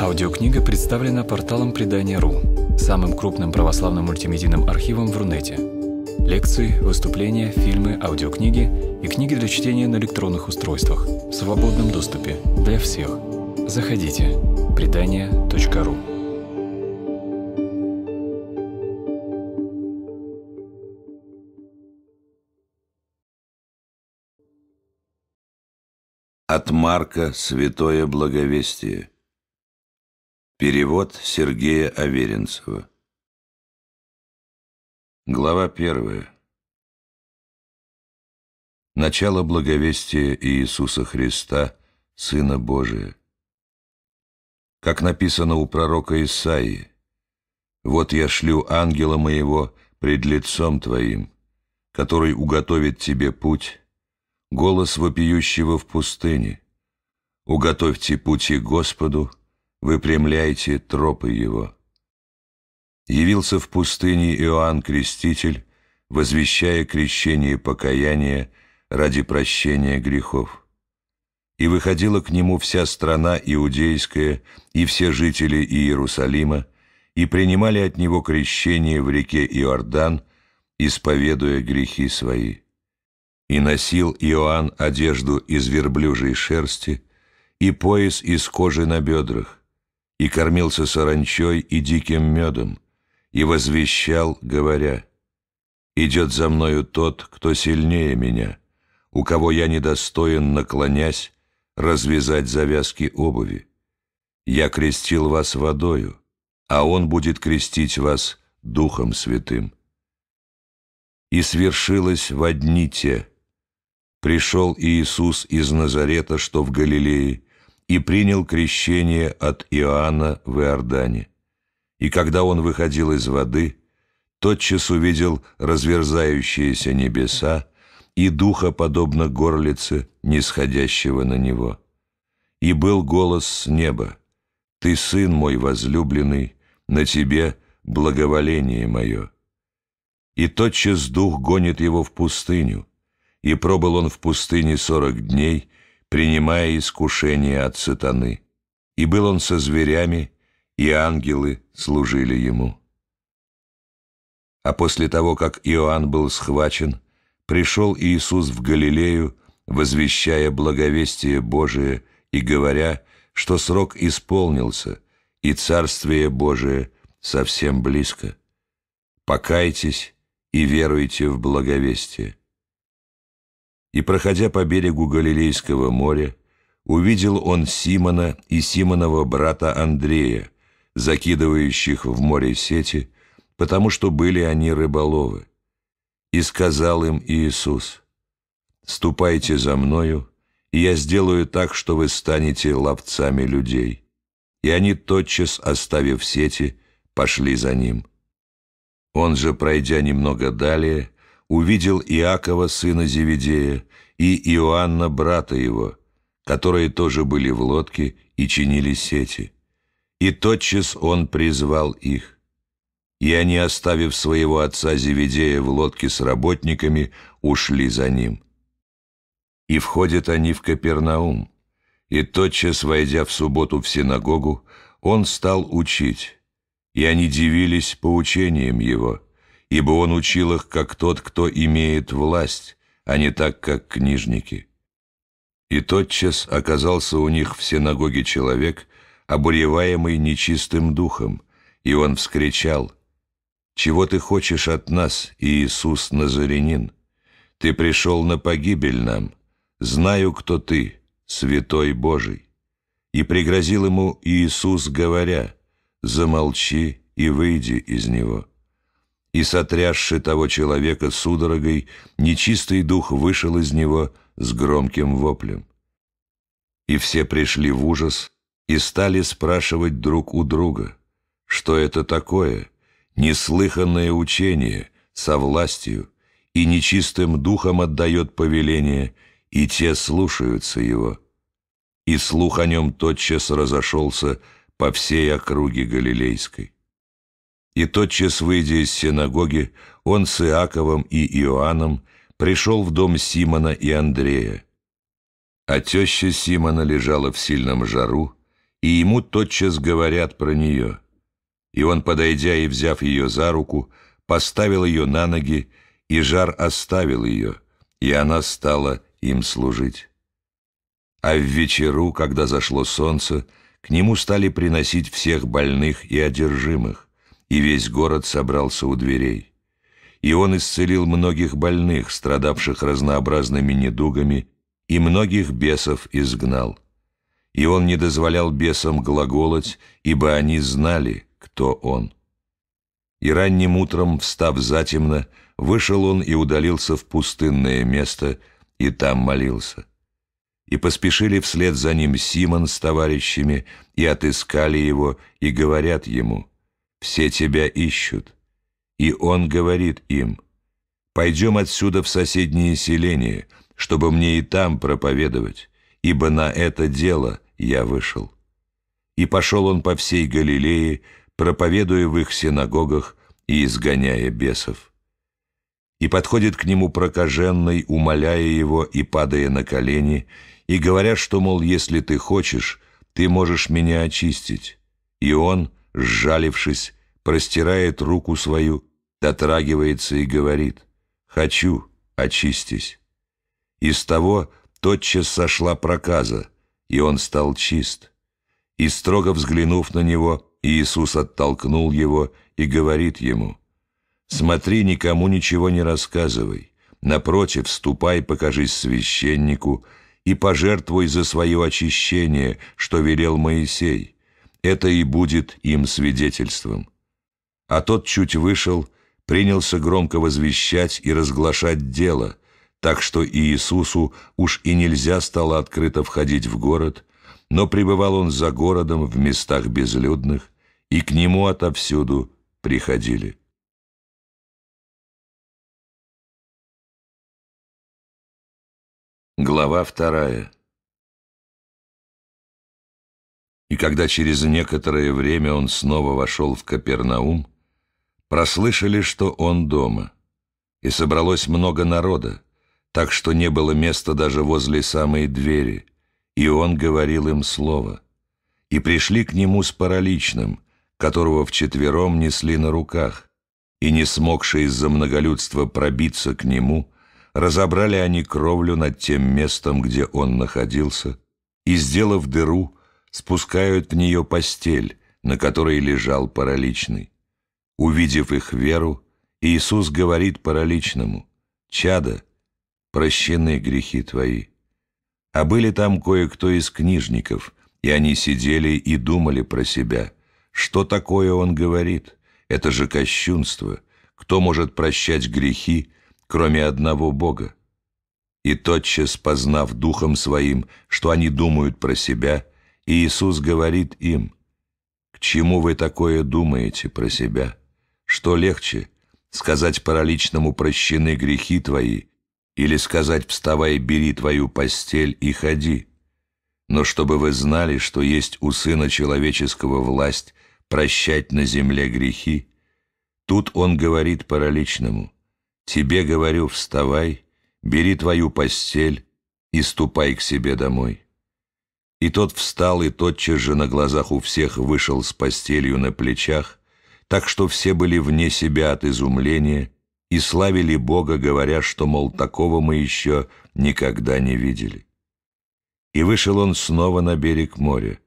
Аудиокнига представлена порталом Предания.ру, самым крупным православным мультимедийным архивом в Рунете. Лекции, выступления, фильмы, аудиокниги и книги для чтения на электронных устройствах в свободном доступе для всех. Заходите. Предания.ру От Марка «Святое благовестие». Перевод Сергея Аверинцева. Глава первая. Начало благовестия Иисуса Христа, Сына Божия. Как написано у пророка Исаии, «Вот я шлю ангела моего пред лицом твоим, который уготовит тебе путь, голос вопиющего в пустыне. Уготовьте пути Господу, выпрямляйте тропы Его. Явился в пустыне Иоанн Креститель, возвещая крещение покаяния ради прощения грехов. И выходила к нему вся страна иудейская и все жители Иерусалима, и принимали от него крещение в реке Иордан, исповедуя грехи свои. И носил Иоанн одежду из верблюжьей шерсти и пояс из кожи на бедрах, и кормился саранчой и диким медом, и возвещал, говоря, «Идет за мною тот, кто сильнее меня, у кого я недостоин, наклонясь, развязать завязки обуви. Я крестил вас водою, а он будет крестить вас Духом Святым». И свершилось в одни те – пришел Иисус из Назарета, что в Галилее, и принял крещение от Иоанна в Иордане. И когда он выходил из воды, тотчас увидел разверзающиеся небеса и духа, подобно горлице, нисходящего на него. И был голос с неба, «Ты, сын мой возлюбленный, на тебе благоволение мое». И тотчас дух гонит его в пустыню, и пробыл он в пустыне сорок дней, принимая искушение от сатаны. И был он со зверями, и ангелы служили ему. А после того, как Иоанн был схвачен, пришел Иисус в Галилею, возвещая благовестие Божие и говоря, что срок исполнился, и Царствие Божие совсем близко. Покайтесь и веруйте в благовестие. И, проходя по берегу Галилейского моря, увидел он Симона и Симонова брата Андрея, закидывающих в море сети, потому что были они рыболовы. И сказал им Иисус, «Ступайте за Мною, и я сделаю так, что вы станете ловцами людей». И они, тотчас оставив сети, пошли за Ним. Он же, пройдя немного далее, увидел Иакова, сына Зеведея, и Иоанна, брата его, которые тоже были в лодке и чинили сети. И тотчас он призвал их. И они, оставив своего отца Зеведея в лодке с работниками, ушли за ним. И входят они в Капернаум. И тотчас, войдя в субботу в синагогу, он стал учить. И они дивились по поучением его – ибо он учил их как тот, кто имеет власть, а не так, как книжники. И тотчас оказался у них в синагоге человек, обуреваемый нечистым духом, и он вскричал, «Чего ты хочешь от нас, Иисус Назарянин? Ты пришел на погибель нам. Знаю, кто ты, Святой Божий». И пригрозил ему Иисус, говоря, «Замолчи и выйди из него» и, сотрясши того человека судорогой, нечистый дух вышел из него с громким воплем. И все пришли в ужас и стали спрашивать друг у друга, что это такое, неслыханное учение со властью и нечистым духом отдает повеление, и те слушаются его. И слух о нем тотчас разошелся по всей округе Галилейской. И тотчас, выйдя из синагоги, он с Иаковом и Иоанном пришел в дом Симона и Андрея. А теща Симона лежала в сильном жару, и ему тотчас говорят про нее. И он, подойдя и взяв ее за руку, поставил ее на ноги, и жар оставил ее, и она стала им служить. А в вечеру, когда зашло солнце, к нему стали приносить всех больных и одержимых и весь город собрался у дверей. И он исцелил многих больных, страдавших разнообразными недугами, и многих бесов изгнал. И он не дозволял бесам глаголать, ибо они знали, кто он. И ранним утром, встав затемно, вышел он и удалился в пустынное место, и там молился. И поспешили вслед за ним Симон с товарищами, и отыскали его, и говорят ему — все тебя ищут. И он говорит им, «Пойдем отсюда в соседние селения, чтобы мне и там проповедовать, ибо на это дело я вышел». И пошел он по всей Галилее, проповедуя в их синагогах и изгоняя бесов. И подходит к нему прокаженный, умоляя его и падая на колени, и говоря, что, мол, если ты хочешь, ты можешь меня очистить. И он, сжалившись, простирает руку свою, дотрагивается и говорит «Хочу, очистись». Из того тотчас сошла проказа, и он стал чист. И строго взглянув на него, Иисус оттолкнул его и говорит ему «Смотри, никому ничего не рассказывай, напротив, ступай, покажись священнику и пожертвуй за свое очищение, что велел Моисей» это и будет им свидетельством. А тот чуть вышел, принялся громко возвещать и разглашать дело, так что Иисусу уж и нельзя стало открыто входить в город, но пребывал он за городом в местах безлюдных, и к нему отовсюду приходили. Глава вторая и когда через некоторое время он снова вошел в Капернаум, прослышали, что он дома. И собралось много народа, так что не было места даже возле самой двери, и он говорил им слово. И пришли к нему с параличным, которого вчетвером несли на руках, и, не смогшие из-за многолюдства пробиться к нему, разобрали они кровлю над тем местом, где он находился, и, сделав дыру, спускают в нее постель, на которой лежал параличный. Увидев их веру, Иисус говорит параличному, «Чада, прощены грехи твои». А были там кое-кто из книжников, и они сидели и думали про себя, что такое он говорит, это же кощунство, кто может прощать грехи, кроме одного Бога? И тотчас, познав духом своим, что они думают про себя, и Иисус говорит им, «К чему вы такое думаете про себя? Что легче, сказать параличному прощены грехи твои, или сказать вставай, бери твою постель и ходи? Но чтобы вы знали, что есть у Сына Человеческого власть прощать на земле грехи, тут Он говорит параличному, «Тебе говорю, вставай, бери твою постель и ступай к себе домой». И тот встал и тотчас же на глазах у всех вышел с постелью на плечах, так что все были вне себя от изумления и славили Бога, говоря, что, мол, такого мы еще никогда не видели. И вышел он снова на берег моря,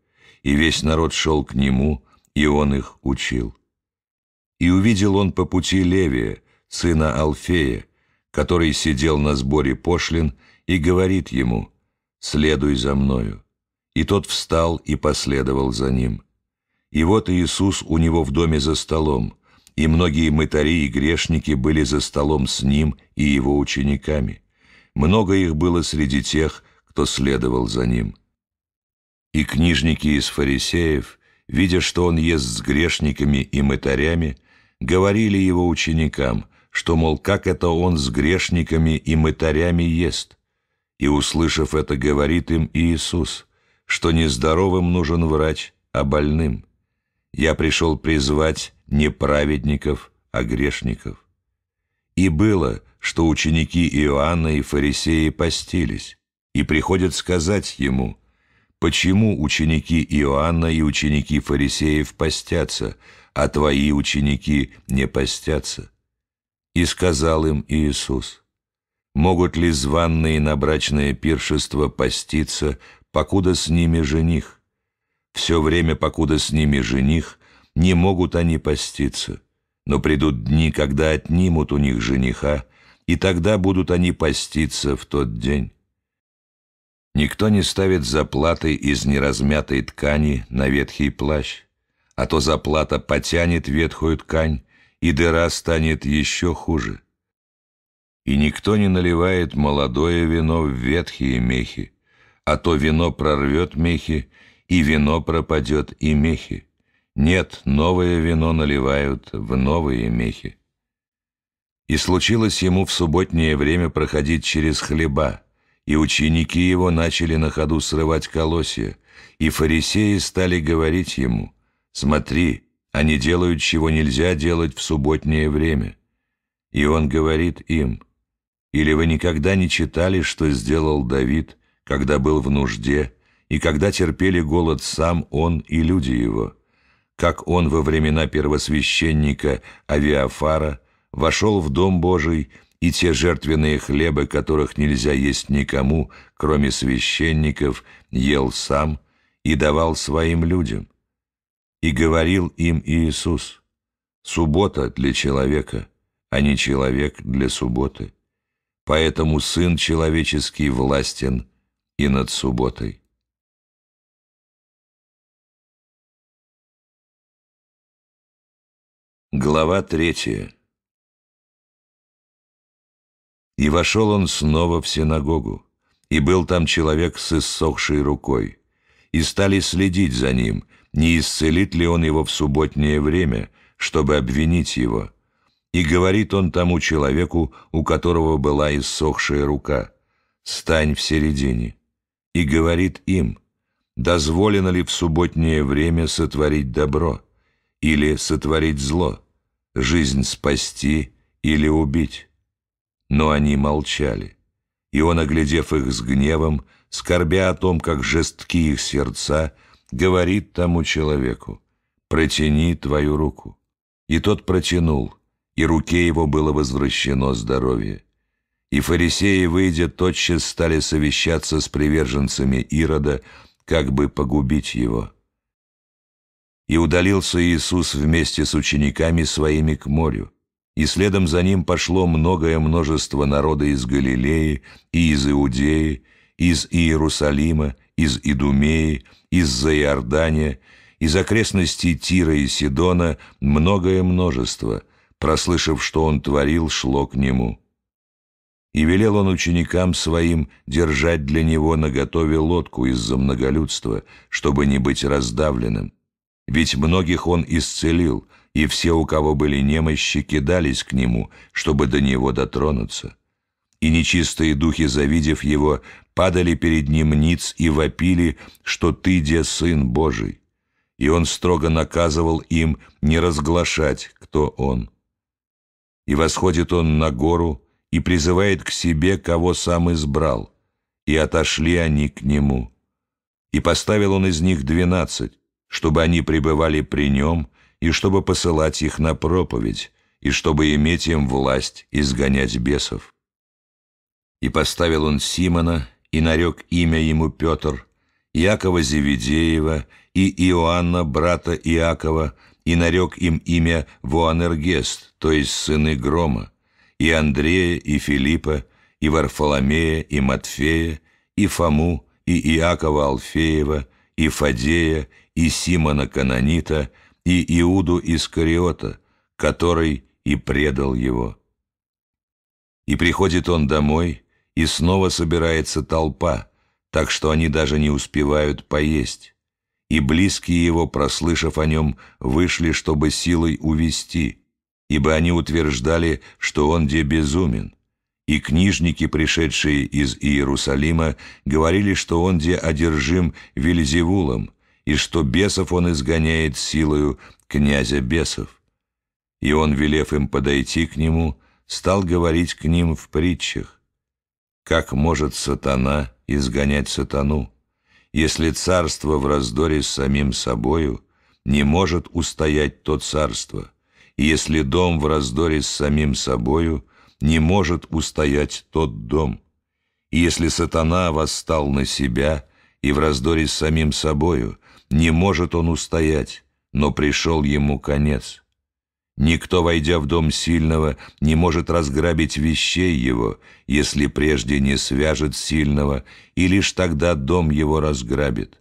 и весь народ шел к нему, и он их учил. И увидел он по пути Левия, сына Алфея, который сидел на сборе пошлин, и говорит ему «Следуй за мною». И тот встал и последовал за ним. И вот Иисус у него в доме за столом, и многие мытари и грешники были за столом с ним и его учениками. Много их было среди тех, кто следовал за ним. И книжники из фарисеев, видя, что он ест с грешниками и мытарями, говорили его ученикам, что, мол, как это он с грешниками и мытарями ест. И, услышав это, говорит им Иисус, что нездоровым нужен врач, а больным. Я пришел призвать не праведников, а грешников. И было, что ученики Иоанна и фарисеи постились, и приходят сказать ему, «Почему ученики Иоанна и ученики фарисеев постятся, а твои ученики не постятся?» И сказал им Иисус, «Могут ли званные на брачное пиршество поститься, покуда с ними жених. Все время, покуда с ними жених, не могут они поститься. Но придут дни, когда отнимут у них жениха, и тогда будут они поститься в тот день. Никто не ставит заплаты из неразмятой ткани на ветхий плащ, а то заплата потянет ветхую ткань, и дыра станет еще хуже. И никто не наливает молодое вино в ветхие мехи, а то вино прорвет мехи, и вино пропадет, и мехи. Нет, новое вино наливают в новые мехи. И случилось ему в субботнее время проходить через хлеба, и ученики его начали на ходу срывать колосья, и фарисеи стали говорить ему, «Смотри, они делают, чего нельзя делать в субботнее время». И он говорит им, «Или вы никогда не читали, что сделал Давид, когда был в нужде, и когда терпели голод сам он и люди его, как он во времена первосвященника Авиафара вошел в Дом Божий и те жертвенные хлебы, которых нельзя есть никому, кроме священников, ел сам и давал своим людям. И говорил им Иисус, «Суббота для человека, а не человек для субботы. Поэтому Сын Человеческий властен и над субботой. Глава третья. И вошел он снова в синагогу, и был там человек с иссохшей рукой, и стали следить за ним, не исцелит ли он его в субботнее время, чтобы обвинить его. И говорит он тому человеку, у которого была иссохшая рука, «Стань в середине» и говорит им, дозволено ли в субботнее время сотворить добро или сотворить зло, жизнь спасти или убить. Но они молчали, и он, оглядев их с гневом, скорбя о том, как жестки их сердца, говорит тому человеку, «Протяни твою руку». И тот протянул, и руке его было возвращено здоровье. И фарисеи, выйдя, тотчас стали совещаться с приверженцами Ирода, как бы погубить его. И удалился Иисус вместе с учениками своими к морю. И следом за ним пошло многое множество народа из Галилеи, и из Иудеи, из Иерусалима, из Идумеи, из Заиордания, из окрестностей Тира и Сидона многое множество, прослышав, что он творил, шло к нему и велел он ученикам своим держать для него наготове лодку из-за многолюдства, чтобы не быть раздавленным. Ведь многих он исцелил, и все, у кого были немощи, кидались к нему, чтобы до него дотронуться. И нечистые духи, завидев его, падали перед ним ниц и вопили, что «ты, де Сын Божий». И он строго наказывал им не разглашать, кто он. И восходит он на гору, и призывает к себе, кого сам избрал. И отошли они к нему. И поставил он из них двенадцать, чтобы они пребывали при нем, и чтобы посылать их на проповедь, и чтобы иметь им власть изгонять бесов. И поставил он Симона, и нарек имя ему Петр, Якова Зеведеева и Иоанна, брата Иакова, и нарек им имя Вуанергест, то есть сыны грома и Андрея, и Филиппа, и Варфоломея, и Матфея, и Фому, и Иакова Алфеева, и Фадея, и Симона Канонита, и Иуду Искариота, который и предал его. И приходит он домой, и снова собирается толпа, так что они даже не успевают поесть. И близкие его, прослышав о нем, вышли, чтобы силой увести ибо они утверждали, что он де безумен, и книжники, пришедшие из Иерусалима, говорили, что он де одержим Вильзевулом, и что бесов он изгоняет силою князя бесов. И он, велев им подойти к нему, стал говорить к ним в притчах. Как может сатана изгонять сатану, если царство в раздоре с самим собою не может устоять то царство – если дом в раздоре с самим собою, не может устоять тот дом. Если сатана восстал на себя и в раздоре с самим собою, не может он устоять, но пришел ему конец. Никто, войдя в дом сильного, не может разграбить вещей его, если прежде не свяжет сильного, и лишь тогда дом его разграбит.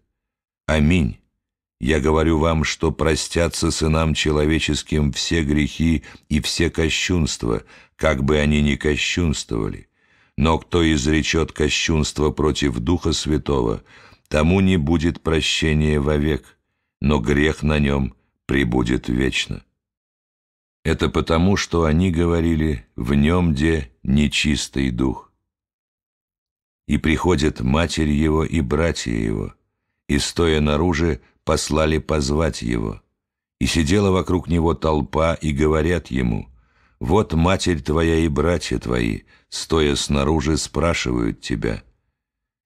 Аминь. Я говорю вам, что простятся сынам человеческим все грехи и все кощунства, как бы они ни кощунствовали. Но кто изречет кощунство против Духа Святого, тому не будет прощения вовек, но грех на нем пребудет вечно. Это потому, что они говорили «в нем где нечистый дух». И приходит матерь его и братья его, и, стоя наружу, послали позвать его. И сидела вокруг него толпа, и говорят ему, «Вот матерь твоя и братья твои, стоя снаружи, спрашивают тебя».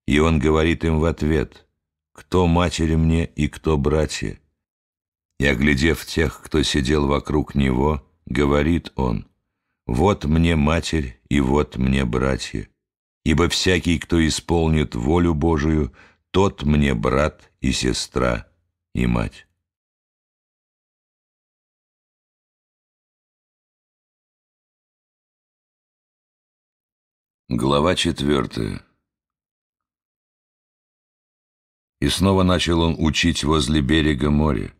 И он говорит им в ответ, «Кто матери мне и кто братья?» И, оглядев тех, кто сидел вокруг него, говорит он, «Вот мне матерь и вот мне братья, ибо всякий, кто исполнит волю Божию, тот мне брат и сестра» и мать. Глава четвертая. И снова начал он учить возле берега моря,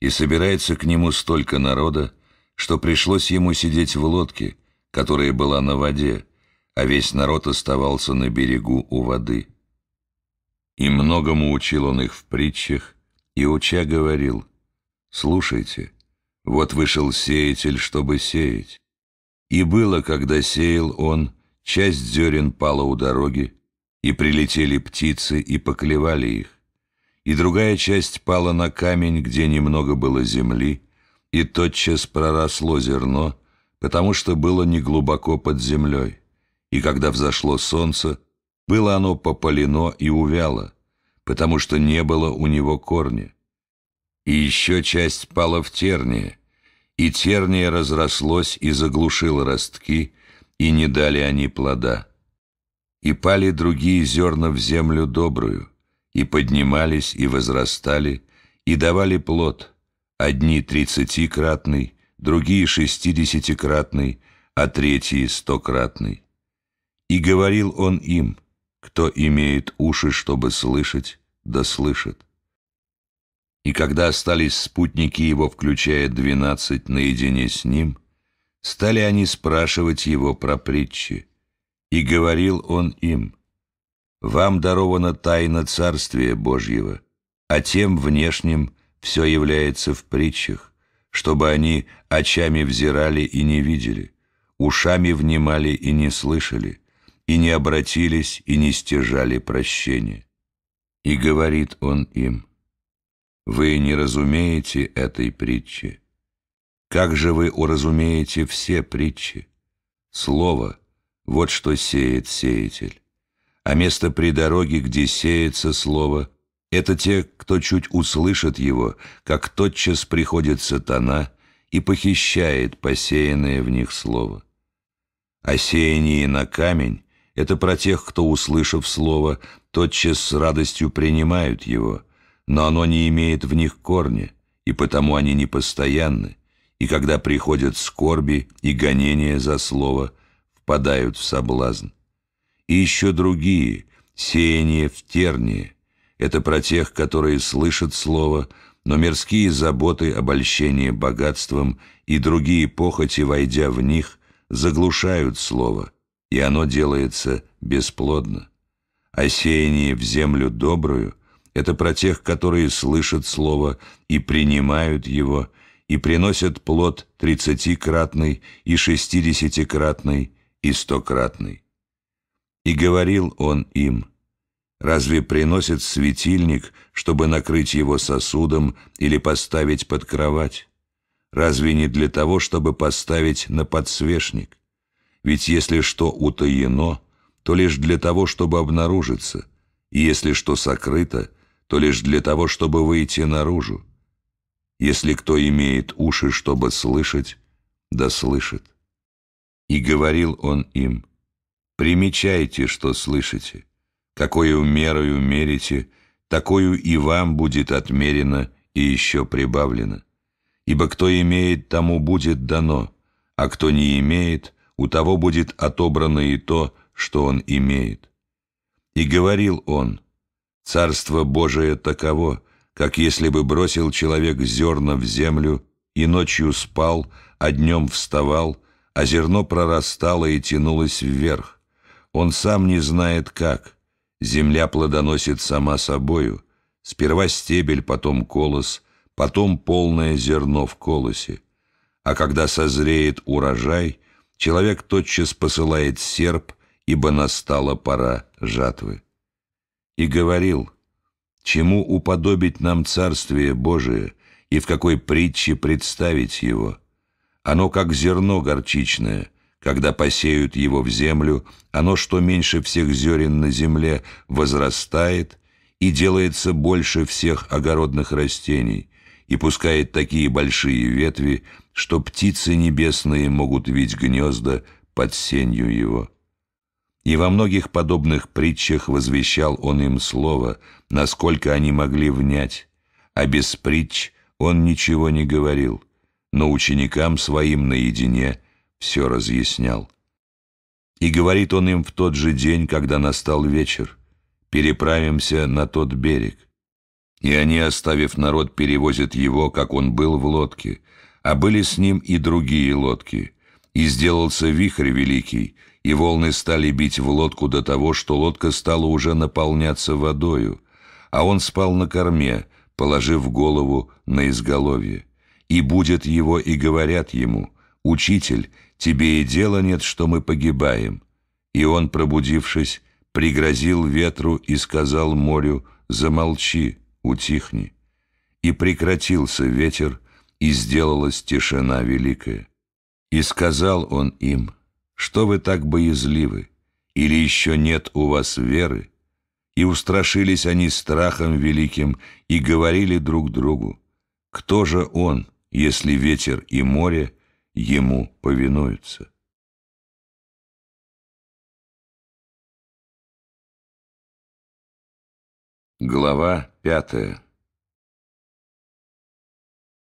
и собирается к нему столько народа, что пришлось ему сидеть в лодке, которая была на воде, а весь народ оставался на берегу у воды. И многому учил он их в притчах, и Уча говорил, «Слушайте, вот вышел сеятель, чтобы сеять. И было, когда сеял он, часть зерен пала у дороги, и прилетели птицы и поклевали их. И другая часть пала на камень, где немного было земли, и тотчас проросло зерно, потому что было неглубоко под землей. И когда взошло солнце, было оно попалено и увяло, потому что не было у него корня. И еще часть пала в тернии, и терния разрослось и заглушило ростки, и не дали они плода. И пали другие зерна в землю добрую, и поднимались, и возрастали, и давали плод, одни тридцатикратный, другие шестидесятикратный, а третьи стократный. И говорил он им, кто имеет уши, чтобы слышать, да слышит. И когда остались спутники его, включая двенадцать, наедине с ним, стали они спрашивать его про притчи. И говорил он им, «Вам дарована тайна Царствия Божьего, а тем внешним все является в притчах, чтобы они очами взирали и не видели, ушами внимали и не слышали, и не обратились и не стяжали прощения». И говорит он им, «Вы не разумеете этой притчи. Как же вы уразумеете все притчи? Слово — вот что сеет сеятель. А место при дороге, где сеется слово, это те, кто чуть услышит его, как тотчас приходит сатана и похищает посеянное в них слово. А сеяние на камень — это про тех, кто, услышав слово, тотчас с радостью принимают его, но оно не имеет в них корня, и потому они непостоянны, и когда приходят скорби и гонения за слово, впадают в соблазн. И еще другие, сеяние в тернии, это про тех, которые слышат слово, но мирские заботы, обольщение богатством и другие похоти, войдя в них, заглушают слово, и оно делается бесплодно. Осеяние в землю добрую — это про тех, которые слышат слово и принимают его, и приносят плод тридцатикратный и шестидесятикратный и стократный. И говорил он им, «Разве приносит светильник, чтобы накрыть его сосудом или поставить под кровать? Разве не для того, чтобы поставить на подсвечник? Ведь если что утаено, то лишь для того, чтобы обнаружиться, и если что сокрыто, то лишь для того, чтобы выйти наружу. Если кто имеет уши, чтобы слышать, да слышит. И говорил он им, «Примечайте, что слышите, какую мерою мерите, такую и вам будет отмерено и еще прибавлено. Ибо кто имеет, тому будет дано, а кто не имеет, у того будет отобрано и то, что он имеет. И говорил он, «Царство Божие таково, как если бы бросил человек зерна в землю, и ночью спал, а днем вставал, а зерно прорастало и тянулось вверх. Он сам не знает как. Земля плодоносит сама собою. Сперва стебель, потом колос, потом полное зерно в колосе. А когда созреет урожай, человек тотчас посылает серп, ибо настала пора жатвы. И говорил, чему уподобить нам Царствие Божие и в какой притче представить его. Оно как зерно горчичное, когда посеют его в землю, оно, что меньше всех зерен на земле, возрастает и делается больше всех огородных растений, и пускает такие большие ветви, что птицы небесные могут вить гнезда под сенью его. И во многих подобных притчах возвещал он им слово, насколько они могли внять, а без притч он ничего не говорил, но ученикам своим наедине все разъяснял. И говорит он им в тот же день, когда настал вечер, «Переправимся на тот берег». И они, оставив народ, перевозят его, как он был в лодке, а были с ним и другие лодки. И сделался вихрь великий — и волны стали бить в лодку до того, что лодка стала уже наполняться водою, а он спал на корме, положив голову на изголовье. И будет его, и говорят ему, «Учитель, тебе и дела нет, что мы погибаем». И он, пробудившись, пригрозил ветру и сказал морю, «Замолчи, утихни». И прекратился ветер, и сделалась тишина великая. И сказал он им, что вы так боязливы? Или еще нет у вас веры? И устрашились они страхом великим и говорили друг другу, кто же он, если ветер и море ему повинуются? Глава пятая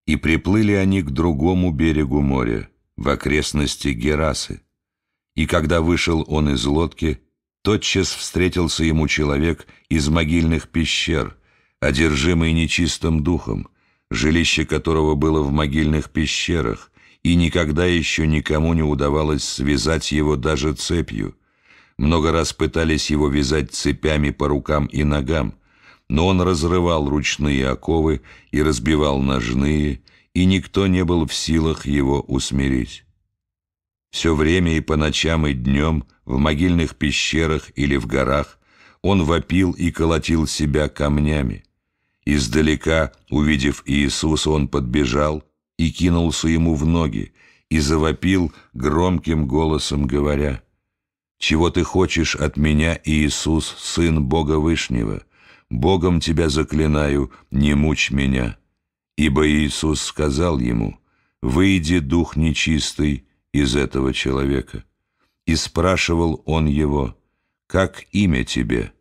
И приплыли они к другому берегу моря, в окрестности Герасы, и когда вышел он из лодки, тотчас встретился ему человек из могильных пещер, одержимый нечистым духом, жилище которого было в могильных пещерах, и никогда еще никому не удавалось связать его даже цепью. Много раз пытались его вязать цепями по рукам и ногам, но он разрывал ручные оковы и разбивал ножные, и никто не был в силах его усмирить. Все время и по ночам, и днем, в могильных пещерах или в горах, он вопил и колотил себя камнями. Издалека, увидев Иисуса, он подбежал и кинулся ему в ноги, и завопил громким голосом, говоря, «Чего ты хочешь от меня, Иисус, Сын Бога Вышнего? Богом тебя заклинаю, не мучь меня». Ибо Иисус сказал ему, «Выйди, дух нечистый, из этого человека. И спрашивал он его, «Как имя тебе?»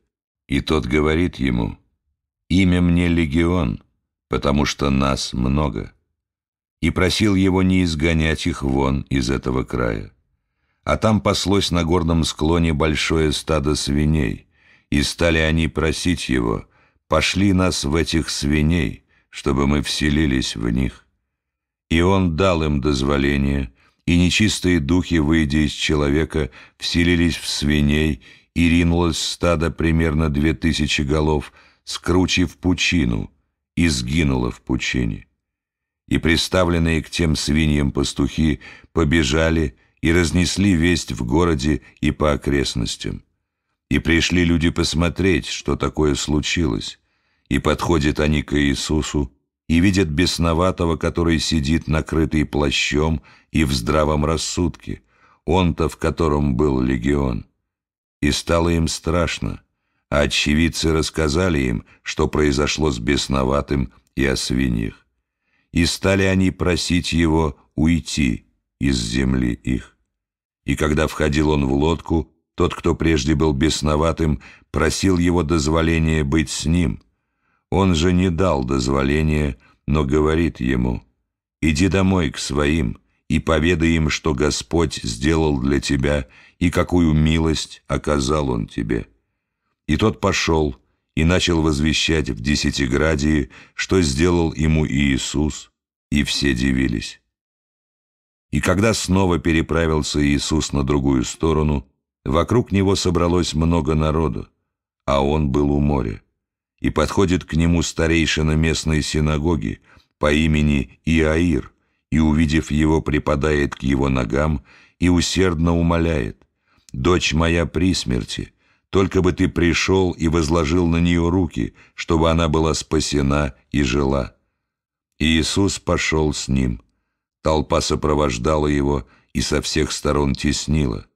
И тот говорит ему, «Имя мне Легион, потому что нас много». И просил его не изгонять их вон из этого края. А там паслось на горном склоне большое стадо свиней, и стали они просить его, «Пошли нас в этих свиней, чтобы мы вселились в них». И он дал им дозволение, и нечистые духи, выйдя из человека, вселились в свиней, и ринулось стадо примерно две тысячи голов, скручив пучину, и сгинуло в пучине. И приставленные к тем свиньям пастухи побежали и разнесли весть в городе и по окрестностям. И пришли люди посмотреть, что такое случилось. И подходят они к Иисусу, и видят бесноватого, который сидит накрытый плащом, и в здравом рассудке, он-то, в котором был легион. И стало им страшно, а очевидцы рассказали им, что произошло с бесноватым и о свиньях. И стали они просить его уйти из земли их. И когда входил он в лодку, тот, кто прежде был бесноватым, просил его дозволения быть с ним. Он же не дал дозволения, но говорит ему, «Иди домой к своим, и поведай им, что Господь сделал для тебя, и какую милость оказал Он тебе». И тот пошел и начал возвещать в Десятиградии, что сделал ему Иисус, и все дивились. И когда снова переправился Иисус на другую сторону, вокруг него собралось много народу, а он был у моря. И подходит к нему старейшина местной синагоги по имени Иаир, и, увидев его, припадает к его ногам и усердно умоляет. «Дочь моя при смерти, только бы ты пришел и возложил на нее руки, чтобы она была спасена и жила». И Иисус пошел с ним. Толпа сопровождала его и со всех сторон теснила.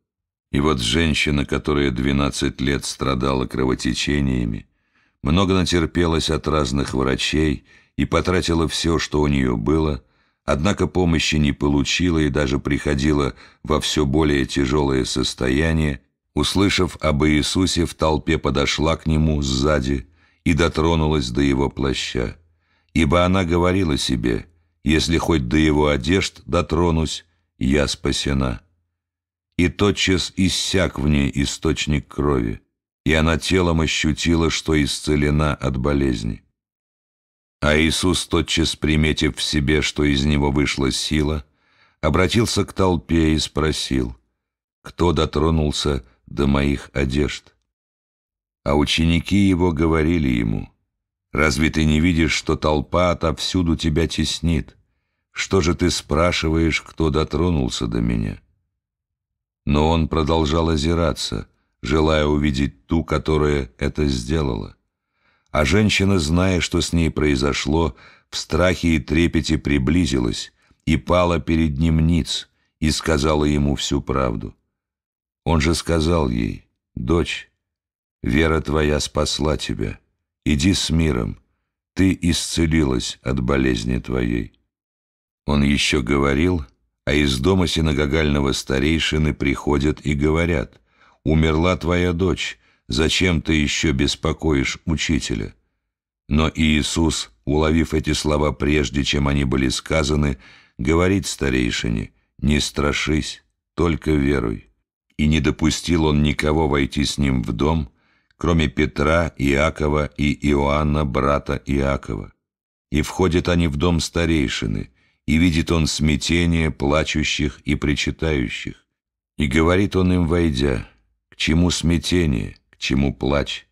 И вот женщина, которая двенадцать лет страдала кровотечениями, много натерпелась от разных врачей и потратила все, что у нее было, Однако помощи не получила и даже приходила во все более тяжелое состояние. Услышав об Иисусе, в толпе подошла к нему сзади и дотронулась до его плаща. Ибо она говорила себе, «Если хоть до его одежд дотронусь, я спасена». И тотчас иссяк в ней источник крови, и она телом ощутила, что исцелена от болезни. А Иисус, тотчас приметив в себе, что из него вышла сила, обратился к толпе и спросил, кто дотронулся до моих одежд. А ученики его говорили ему, «Разве ты не видишь, что толпа отовсюду тебя теснит? Что же ты спрашиваешь, кто дотронулся до меня?» Но он продолжал озираться, желая увидеть ту, которая это сделала а женщина, зная, что с ней произошло, в страхе и трепете приблизилась и пала перед ним ниц и сказала ему всю правду. Он же сказал ей, «Дочь, вера твоя спасла тебя. Иди с миром, ты исцелилась от болезни твоей». Он еще говорил, а из дома синагогального старейшины приходят и говорят, «Умерла твоя дочь, зачем ты еще беспокоишь учителя?» Но Иисус, уловив эти слова прежде, чем они были сказаны, говорит старейшине, «Не страшись, только веруй». И не допустил он никого войти с ним в дом, кроме Петра, Иакова и Иоанна, брата Иакова. И входят они в дом старейшины, и видит он смятение плачущих и причитающих. И говорит он им, войдя, «К чему смятение? чему плач.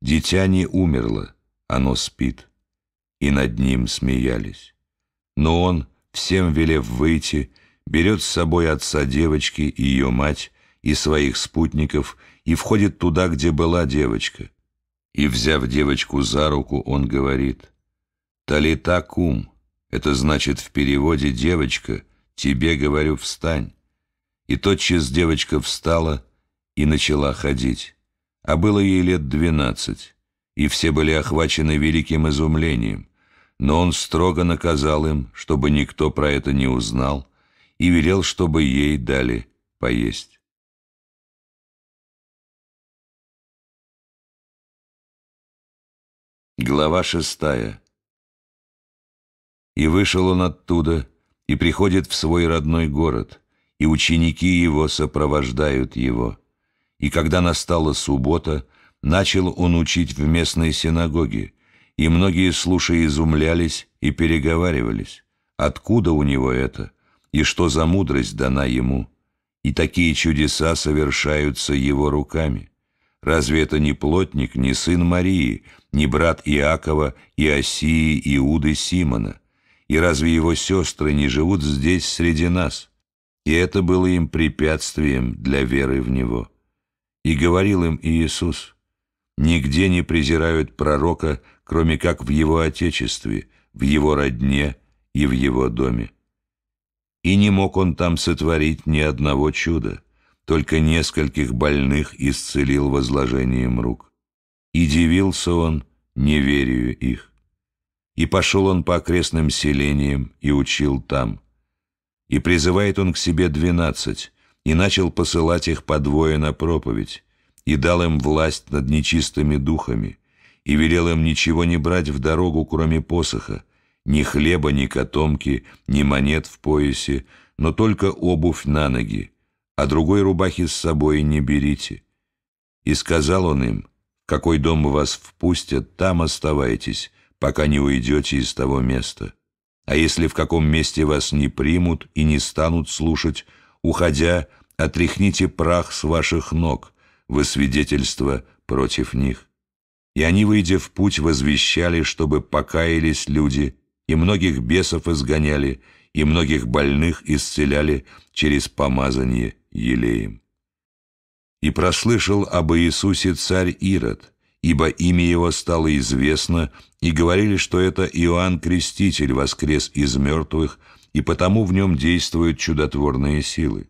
Дитя не умерло, оно спит. И над ним смеялись. Но он, всем велев выйти, берет с собой отца девочки и ее мать, и своих спутников, и входит туда, где была девочка. И, взяв девочку за руку, он говорит, «Талита кум, это значит в переводе «девочка», тебе, говорю, встань». И тотчас девочка встала и начала ходить а было ей лет двенадцать, и все были охвачены великим изумлением, но он строго наказал им, чтобы никто про это не узнал, и велел, чтобы ей дали поесть. Глава шестая. И вышел он оттуда, и приходит в свой родной город, и ученики его сопровождают его. И когда настала суббота, начал он учить в местной синагоге, и многие, слушая, изумлялись и переговаривались, откуда у него это, и что за мудрость дана ему, и такие чудеса совершаются его руками. Разве это не плотник, не сын Марии, не брат Иакова, Иосии, Иуды, Симона? И разве его сестры не живут здесь среди нас? И это было им препятствием для веры в него. И говорил им Иисус, «Нигде не презирают пророка, кроме как в его отечестве, в его родне и в его доме». И не мог он там сотворить ни одного чуда, только нескольких больных исцелил возложением рук. И дивился он не неверию их. И пошел он по окрестным селениям и учил там. И призывает он к себе двенадцать, и начал посылать их по двое на проповедь, и дал им власть над нечистыми духами, и велел им ничего не брать в дорогу, кроме посоха, ни хлеба, ни котомки, ни монет в поясе, но только обувь на ноги, а другой рубахи с собой не берите. И сказал он им, какой дом вас впустят, там оставайтесь, пока не уйдете из того места. А если в каком месте вас не примут и не станут слушать, Уходя, отряхните прах с ваших ног во свидетельство против них. И они, выйдя в путь, возвещали, чтобы покаялись люди, и многих бесов изгоняли, и многих больных исцеляли через помазание елеем. И прослышал об Иисусе царь Ирод, ибо имя его стало известно, и говорили, что это Иоанн Креститель воскрес из мертвых – и потому в нем действуют чудотворные силы.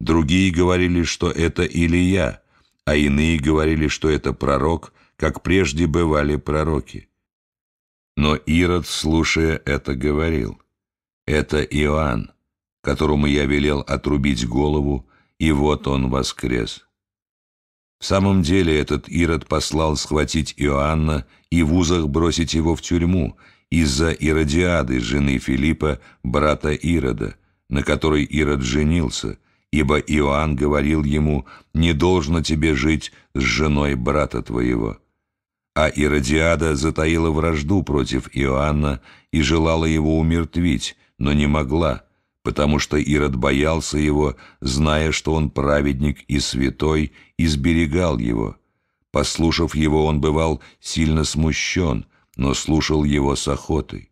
Другие говорили, что это Илия, а иные говорили, что это пророк, как прежде бывали пророки. Но Ирод, слушая это, говорил, «Это Иоанн, которому я велел отрубить голову, и вот он воскрес». В самом деле этот Ирод послал схватить Иоанна и в узах бросить его в тюрьму, из-за Иродиады, жены Филиппа, брата Ирода, на которой Ирод женился, ибо Иоанн говорил ему, «Не должно тебе жить с женой брата твоего». А Иродиада затаила вражду против Иоанна и желала его умертвить, но не могла, потому что Ирод боялся его, зная, что он праведник и святой, и сберегал его. Послушав его, он бывал сильно смущен – но слушал его с охотой.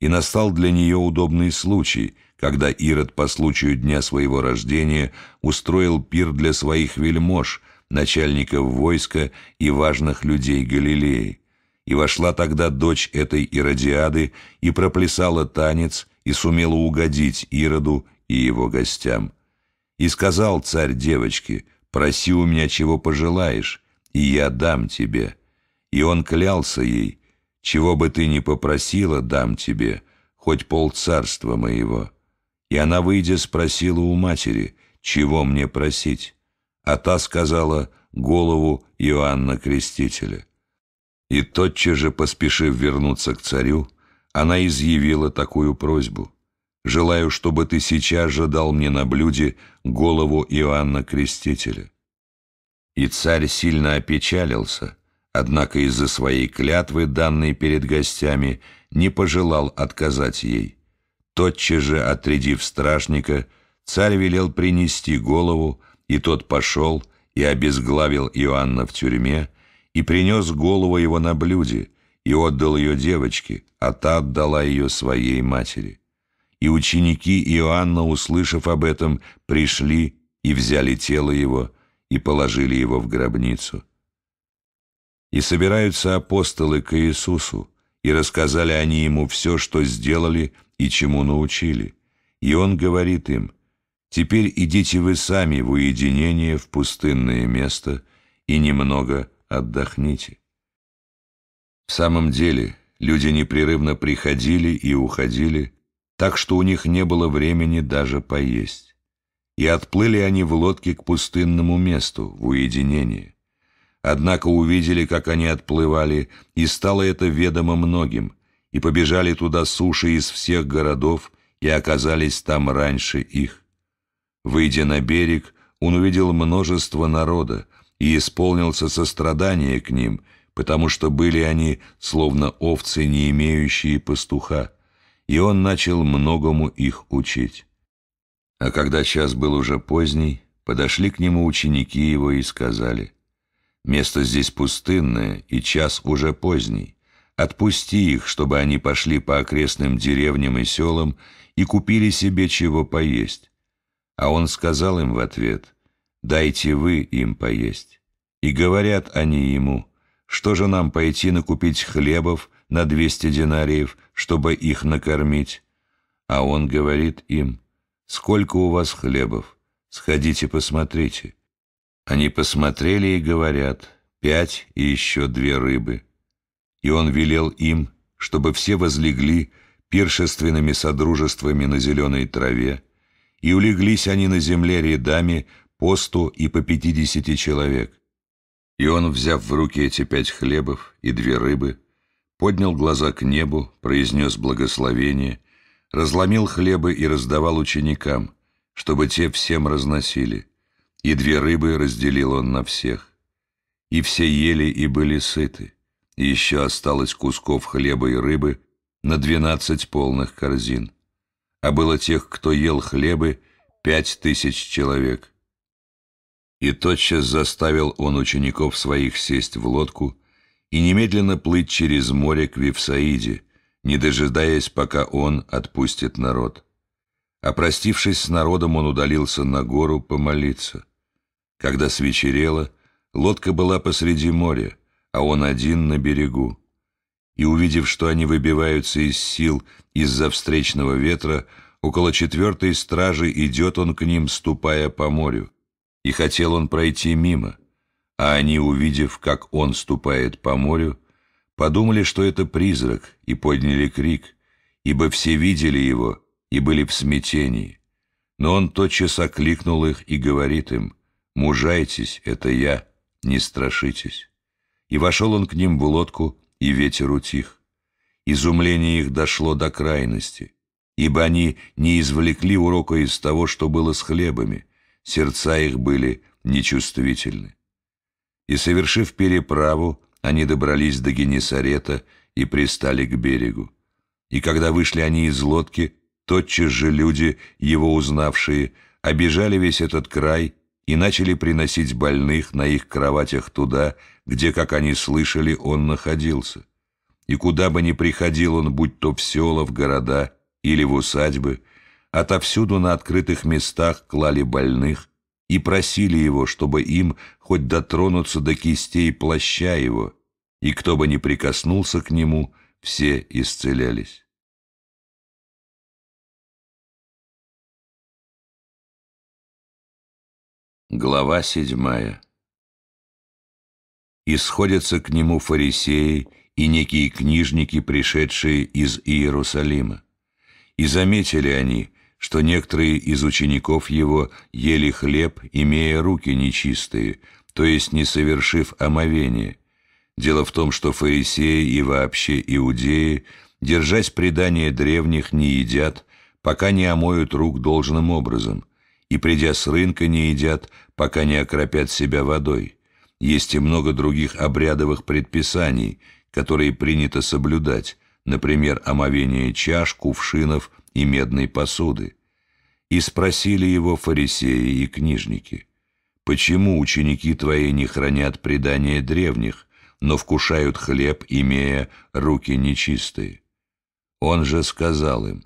И настал для нее удобный случай, когда Ирод по случаю дня своего рождения устроил пир для своих вельмож, начальников войска и важных людей Галилеи. И вошла тогда дочь этой Иродиады и проплясала танец и сумела угодить Ироду и его гостям. И сказал царь девочке, «Проси у меня, чего пожелаешь, и я дам тебе». И он клялся ей, чего бы ты ни попросила, дам тебе, хоть полцарства моего. И она, выйдя, спросила у матери, чего мне просить. А та сказала голову Иоанна Крестителя. И тотчас же, поспешив вернуться к царю, она изъявила такую просьбу. «Желаю, чтобы ты сейчас же дал мне на блюде голову Иоанна Крестителя». И царь сильно опечалился – однако из-за своей клятвы, данной перед гостями, не пожелал отказать ей. Тотчас же, отрядив стражника, царь велел принести голову, и тот пошел и обезглавил Иоанна в тюрьме, и принес голову его на блюде, и отдал ее девочке, а та отдала ее своей матери. И ученики Иоанна, услышав об этом, пришли и взяли тело его, и положили его в гробницу. И собираются апостолы к Иисусу, и рассказали они ему все, что сделали и чему научили. И он говорит им, «Теперь идите вы сами в уединение в пустынное место и немного отдохните». В самом деле, люди непрерывно приходили и уходили, так что у них не было времени даже поесть. И отплыли они в лодке к пустынному месту, в уединение. Однако увидели, как они отплывали, и стало это ведомо многим, и побежали туда суши из всех городов и оказались там раньше их. Выйдя на берег, он увидел множество народа и исполнился сострадание к ним, потому что были они словно овцы, не имеющие пастуха, и он начал многому их учить. А когда час был уже поздний, подошли к нему ученики его и сказали — Место здесь пустынное, и час уже поздний. Отпусти их, чтобы они пошли по окрестным деревням и селам и купили себе чего поесть. А он сказал им в ответ, «Дайте вы им поесть». И говорят они ему, «Что же нам пойти накупить хлебов на двести динариев, чтобы их накормить?» А он говорит им, «Сколько у вас хлебов? Сходите посмотрите». Они посмотрели и говорят, пять и еще две рыбы. И он велел им, чтобы все возлегли пиршественными содружествами на зеленой траве, и улеглись они на земле рядами по сто и по пятидесяти человек. И он, взяв в руки эти пять хлебов и две рыбы, поднял глаза к небу, произнес благословение, разломил хлебы и раздавал ученикам, чтобы те всем разносили. И две рыбы разделил он на всех. И все ели и были сыты. И еще осталось кусков хлеба и рыбы на двенадцать полных корзин. А было тех, кто ел хлебы, пять тысяч человек. И тотчас заставил он учеников своих сесть в лодку и немедленно плыть через море к Вифсаиде, не дожидаясь, пока он отпустит народ. Опростившись с народом, он удалился на гору помолиться. Когда свечерело, лодка была посреди моря, а он один на берегу. И увидев, что они выбиваются из сил из-за встречного ветра, около четвертой стражи идет он к ним, ступая по морю. И хотел он пройти мимо, а они, увидев, как он ступает по морю, подумали, что это призрак, и подняли крик, ибо все видели его и были в смятении. Но он тотчас окликнул их и говорит им — «Мужайтесь, это я, не страшитесь». И вошел он к ним в лодку, и ветер утих. Изумление их дошло до крайности, ибо они не извлекли урока из того, что было с хлебами, сердца их были нечувствительны. И, совершив переправу, они добрались до Генесарета и пристали к берегу. И когда вышли они из лодки, тотчас же люди, его узнавшие, обижали весь этот край и начали приносить больных на их кроватях туда, где, как они слышали, он находился. И куда бы ни приходил он, будь то в села, в города или в усадьбы, отовсюду на открытых местах клали больных и просили его, чтобы им хоть дотронуться до кистей плаща его, и кто бы ни прикоснулся к нему, все исцелялись. Глава седьмая. Исходятся к нему фарисеи и некие книжники, пришедшие из Иерусалима. И заметили они, что некоторые из учеников его ели хлеб, имея руки нечистые, то есть не совершив омовения. Дело в том, что фарисеи и вообще иудеи, держась предания древних, не едят, пока не омоют рук должным образом – и, придя с рынка, не едят, пока не окропят себя водой. Есть и много других обрядовых предписаний, которые принято соблюдать, например, омовение чаш, кувшинов и медной посуды. И спросили его фарисеи и книжники, «Почему ученики твои не хранят предания древних, но вкушают хлеб, имея руки нечистые?» Он же сказал им,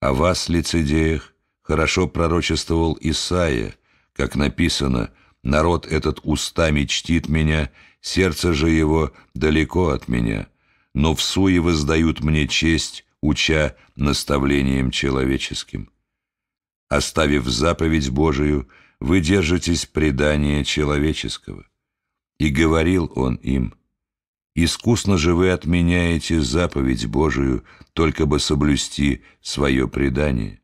а вас, лицедеях, Хорошо пророчествовал Исаия, как написано, «Народ этот устами чтит меня, сердце же его далеко от меня, но в суе воздают мне честь, уча наставлением человеческим». Оставив заповедь Божию, вы держитесь предания человеческого. И говорил он им, «Искусно же вы отменяете заповедь Божию, только бы соблюсти свое предание».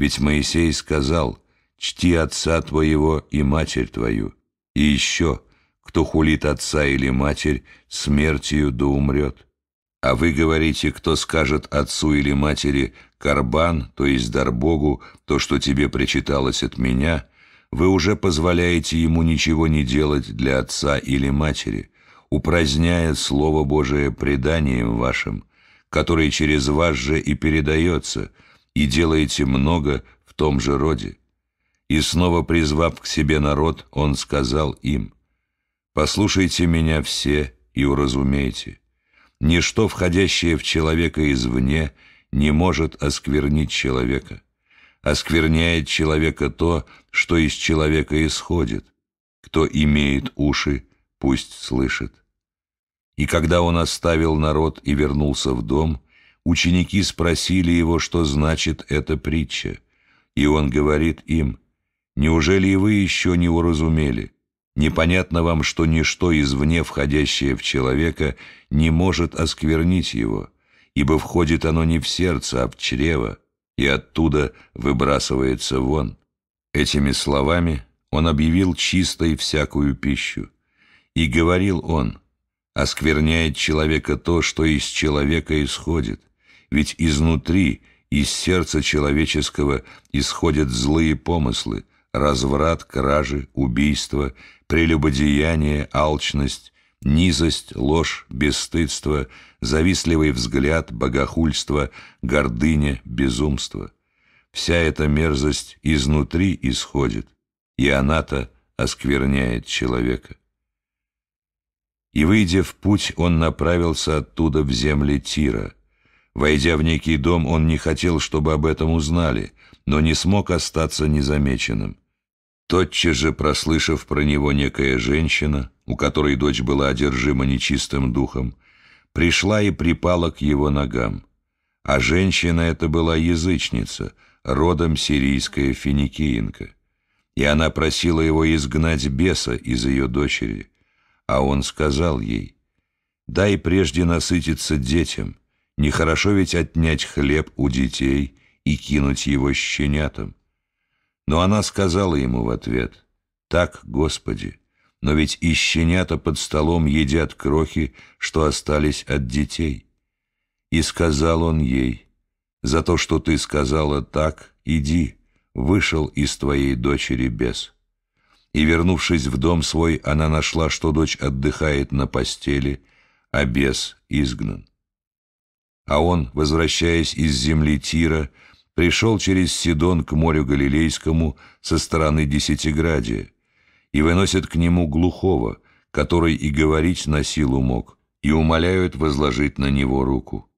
Ведь Моисей сказал, «Чти отца твоего и матерь твою». И еще, кто хулит отца или матерь, смертью да умрет. А вы говорите, кто скажет отцу или матери «карбан», то есть «дар Богу», то, что тебе причиталось от меня, вы уже позволяете ему ничего не делать для отца или матери, упраздняя Слово Божие преданием вашим, которое через вас же и передается – и делаете много в том же роде. И снова призвав к себе народ, он сказал им, «Послушайте меня все и уразумейте, ничто, входящее в человека извне, не может осквернить человека. Оскверняет человека то, что из человека исходит. Кто имеет уши, пусть слышит». И когда он оставил народ и вернулся в дом, ученики спросили его, что значит эта притча. И он говорит им, «Неужели и вы еще не уразумели? Непонятно вам, что ничто извне, входящее в человека, не может осквернить его, ибо входит оно не в сердце, а в чрево, и оттуда выбрасывается вон». Этими словами он объявил чистой всякую пищу. И говорил он, оскверняет человека то, что из человека исходит, ведь изнутри, из сердца человеческого исходят злые помыслы, разврат, кражи, убийства, прелюбодеяние, алчность, низость, ложь, бесстыдство, завистливый взгляд, богохульство, гордыня, безумство. Вся эта мерзость изнутри исходит, и она-то оскверняет человека. И, выйдя в путь, он направился оттуда в земли Тира – Войдя в некий дом, он не хотел, чтобы об этом узнали, но не смог остаться незамеченным. Тотчас же, прослышав про него некая женщина, у которой дочь была одержима нечистым духом, пришла и припала к его ногам. А женщина эта была язычница, родом сирийская финикиенка. И она просила его изгнать беса из ее дочери. А он сказал ей, «Дай прежде насытиться детям, Нехорошо ведь отнять хлеб у детей и кинуть его щенятам. Но она сказала ему в ответ, «Так, Господи, но ведь и щенята под столом едят крохи, что остались от детей». И сказал он ей, «За то, что ты сказала так, иди, вышел из твоей дочери бес». И, вернувшись в дом свой, она нашла, что дочь отдыхает на постели, а бес изгнан а он, возвращаясь из земли Тира, пришел через Сидон к морю Галилейскому со стороны Десятиградия и выносят к нему глухого, который и говорить на силу мог, и умоляют возложить на него руку.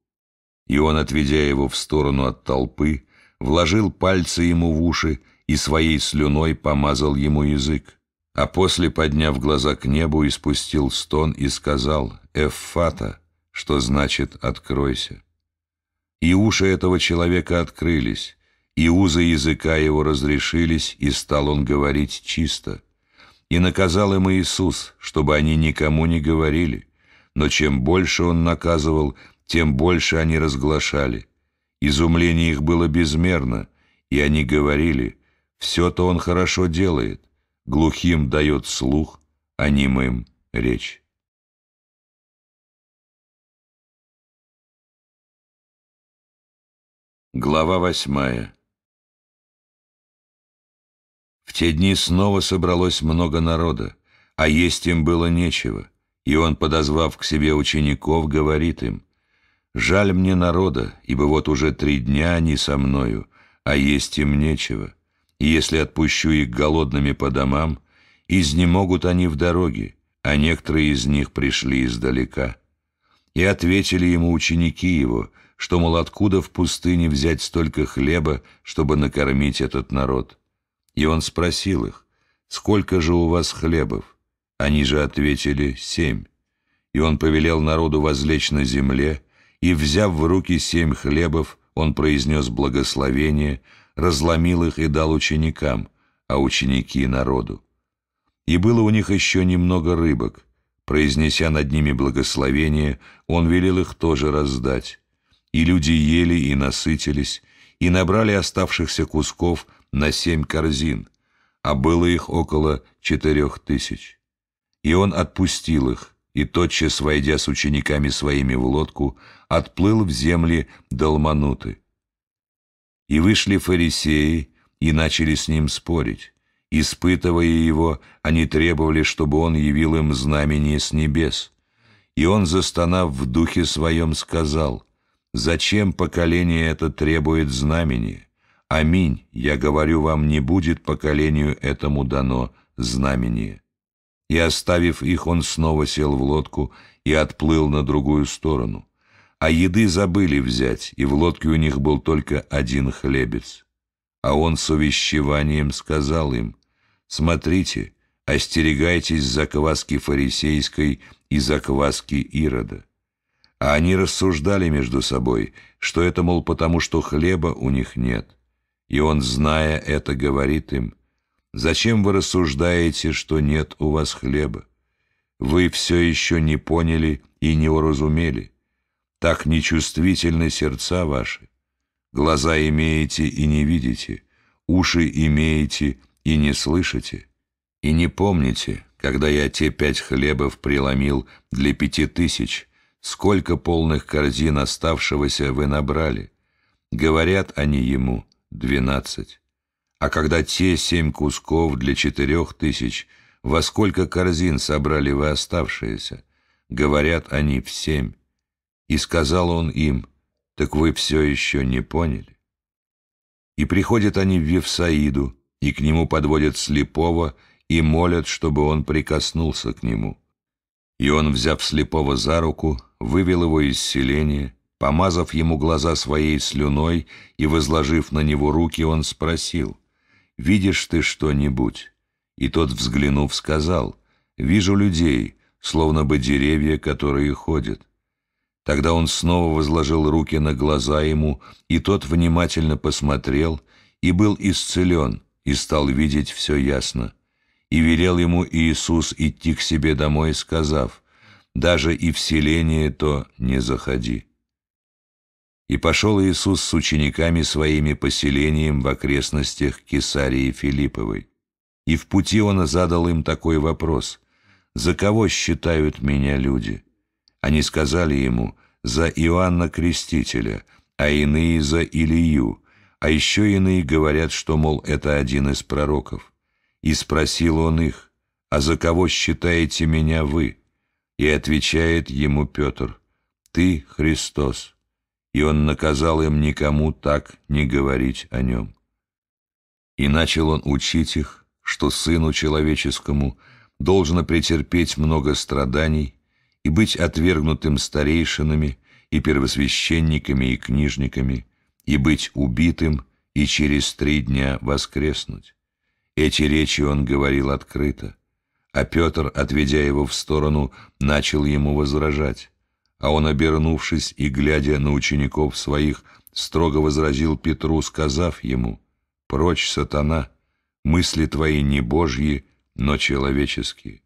И он, отведя его в сторону от толпы, вложил пальцы ему в уши и своей слюной помазал ему язык. А после, подняв глаза к небу, испустил стон и сказал «Эффата», что значит «откройся». И уши этого человека открылись, и узы языка его разрешились, и стал он говорить чисто. И наказал им Иисус, чтобы они никому не говорили, но чем больше он наказывал, тем больше они разглашали. Изумление их было безмерно, и они говорили, «Все-то он хорошо делает, глухим дает слух, а немым — речь». Глава восьмая В те дни снова собралось много народа, а есть им было нечего, и он, подозвав к себе учеников, говорит им, «Жаль мне народа, ибо вот уже три дня они со мною, а есть им нечего, и если отпущу их голодными по домам, изнемогут они в дороге, а некоторые из них пришли издалека». И ответили ему ученики его — что, мол, откуда в пустыне взять столько хлеба, чтобы накормить этот народ. И он спросил их, «Сколько же у вас хлебов?» Они же ответили, «Семь». И он повелел народу возлечь на земле, и, взяв в руки семь хлебов, он произнес благословение, разломил их и дал ученикам, а ученики — народу. И было у них еще немного рыбок. Произнеся над ними благословение, он велел их тоже раздать. И люди ели и насытились, и набрали оставшихся кусков на семь корзин, а было их около четырех тысяч. И он отпустил их, и тотчас, войдя с учениками своими в лодку, отплыл в земли Долмануты. И вышли фарисеи, и начали с ним спорить. Испытывая его, они требовали, чтобы он явил им знамение с небес. И он, застонав в духе своем, сказал — Зачем поколение это требует знамени? Аминь, я говорю вам, не будет поколению этому дано знамение. И оставив их, он снова сел в лодку и отплыл на другую сторону. А еды забыли взять, и в лодке у них был только один хлебец. А он с увещеванием сказал им, «Смотрите, остерегайтесь закваски фарисейской и закваски Ирода». А они рассуждали между собой, что это, мол, потому что хлеба у них нет. И он, зная это, говорит им, «Зачем вы рассуждаете, что нет у вас хлеба? Вы все еще не поняли и не уразумели. Так нечувствительны сердца ваши. Глаза имеете и не видите, уши имеете и не слышите, и не помните, когда я те пять хлебов преломил для пяти тысяч» Сколько полных корзин оставшегося вы набрали? Говорят они ему, двенадцать. А когда те семь кусков для четырех тысяч, во сколько корзин собрали вы оставшиеся? Говорят они в семь. И сказал он им, так вы все еще не поняли. И приходят они в Вифсаиду, и к нему подводят слепого, и молят, чтобы он прикоснулся к нему. И он, взяв слепого за руку, вывел его из селения, помазав ему глаза своей слюной и возложив на него руки, он спросил, «Видишь ты что-нибудь?» И тот, взглянув, сказал, «Вижу людей, словно бы деревья, которые ходят». Тогда он снова возложил руки на глаза ему, и тот внимательно посмотрел, и был исцелен, и стал видеть все ясно и велел ему Иисус идти к себе домой, сказав, «Даже и в селение то не заходи». И пошел Иисус с учениками своими поселением в окрестностях Кесарии Филипповой. И в пути он задал им такой вопрос, «За кого считают меня люди?» Они сказали ему, «За Иоанна Крестителя, а иные за Илию, а еще иные говорят, что, мол, это один из пророков». И спросил он их, «А за кого считаете меня вы?» И отвечает ему Петр, «Ты Христос». И он наказал им никому так не говорить о нем. И начал он учить их, что сыну человеческому должно претерпеть много страданий и быть отвергнутым старейшинами и первосвященниками и книжниками, и быть убитым, и через три дня воскреснуть. Эти речи он говорил открыто, а Петр, отведя его в сторону, начал ему возражать. А он, обернувшись и глядя на учеников своих, строго возразил Петру, сказав ему, «Прочь, сатана, мысли твои не божьи, но человеческие».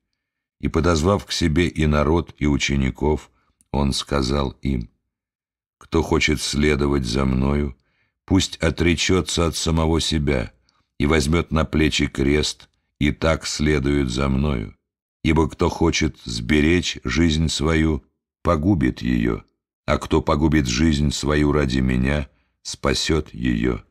И, подозвав к себе и народ, и учеников, он сказал им, «Кто хочет следовать за мною, пусть отречется от самого себя» и возьмет на плечи крест, и так следует за мною. Ибо кто хочет сберечь жизнь свою, погубит ее, а кто погубит жизнь свою ради меня, спасет ее.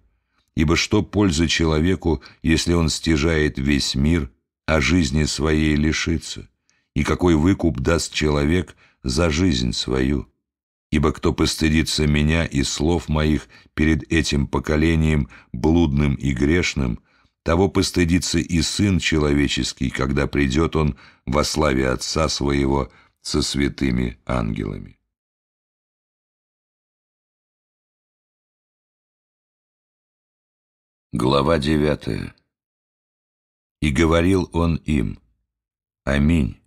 Ибо что пользы человеку, если он стяжает весь мир, а жизни своей лишится? И какой выкуп даст человек за жизнь свою? ибо кто постыдится меня и слов моих перед этим поколением блудным и грешным, того постыдится и Сын Человеческий, когда придет Он во славе Отца Своего со святыми ангелами. Глава девятая. И говорил он им, «Аминь,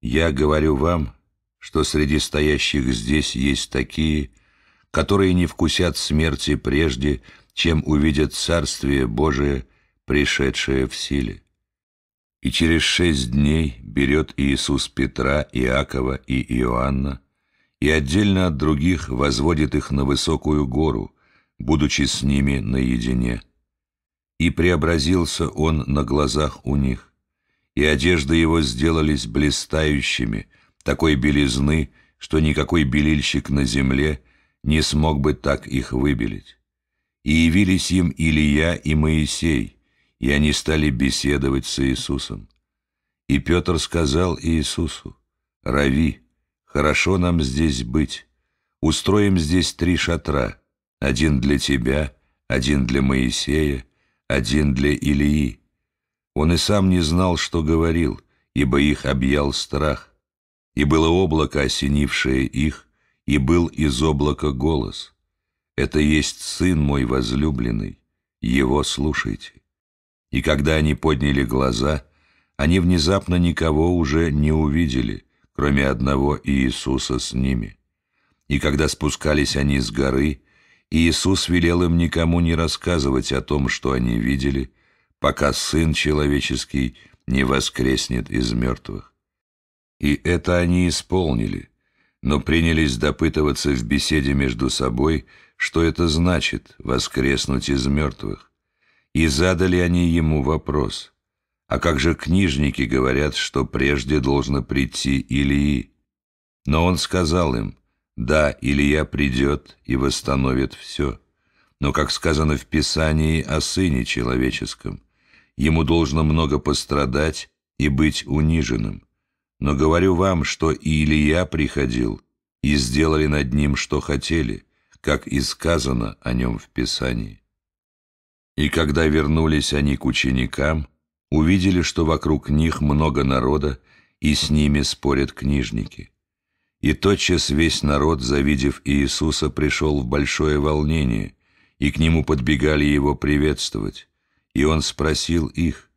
я говорю вам, что среди стоящих здесь есть такие, которые не вкусят смерти прежде, чем увидят Царствие Божие, пришедшее в силе. И через шесть дней берет Иисус Петра, Иакова и Иоанна, и отдельно от других возводит их на высокую гору, будучи с ними наедине. И преобразился он на глазах у них, и одежды его сделались блистающими — такой белизны, что никакой белильщик на земле не смог бы так их выбелить. И явились им Илия и Моисей, и они стали беседовать с Иисусом. И Петр сказал Иисусу, «Рави, хорошо нам здесь быть. Устроим здесь три шатра, один для тебя, один для Моисея, один для Илии». Он и сам не знал, что говорил, ибо их объял страх. И было облако, осенившее их, и был из облака голос. «Это есть Сын мой возлюбленный, Его слушайте». И когда они подняли глаза, они внезапно никого уже не увидели, кроме одного Иисуса с ними. И когда спускались они с горы, Иисус велел им никому не рассказывать о том, что они видели, пока Сын Человеческий не воскреснет из мертвых. И это они исполнили, но принялись допытываться в беседе между собой, что это значит воскреснуть из мертвых. И задали они ему вопрос, а как же книжники говорят, что прежде должно прийти Илии? Но он сказал им, да, Илья придет и восстановит все. Но, как сказано в Писании о Сыне Человеческом, ему должно много пострадать и быть униженным. Но говорю вам, что и Илья приходил, и сделали над ним, что хотели, как и сказано о нем в Писании. И когда вернулись они к ученикам, увидели, что вокруг них много народа, и с ними спорят книжники. И тотчас весь народ, завидев Иисуса, пришел в большое волнение, и к нему подбегали его приветствовать. И он спросил их,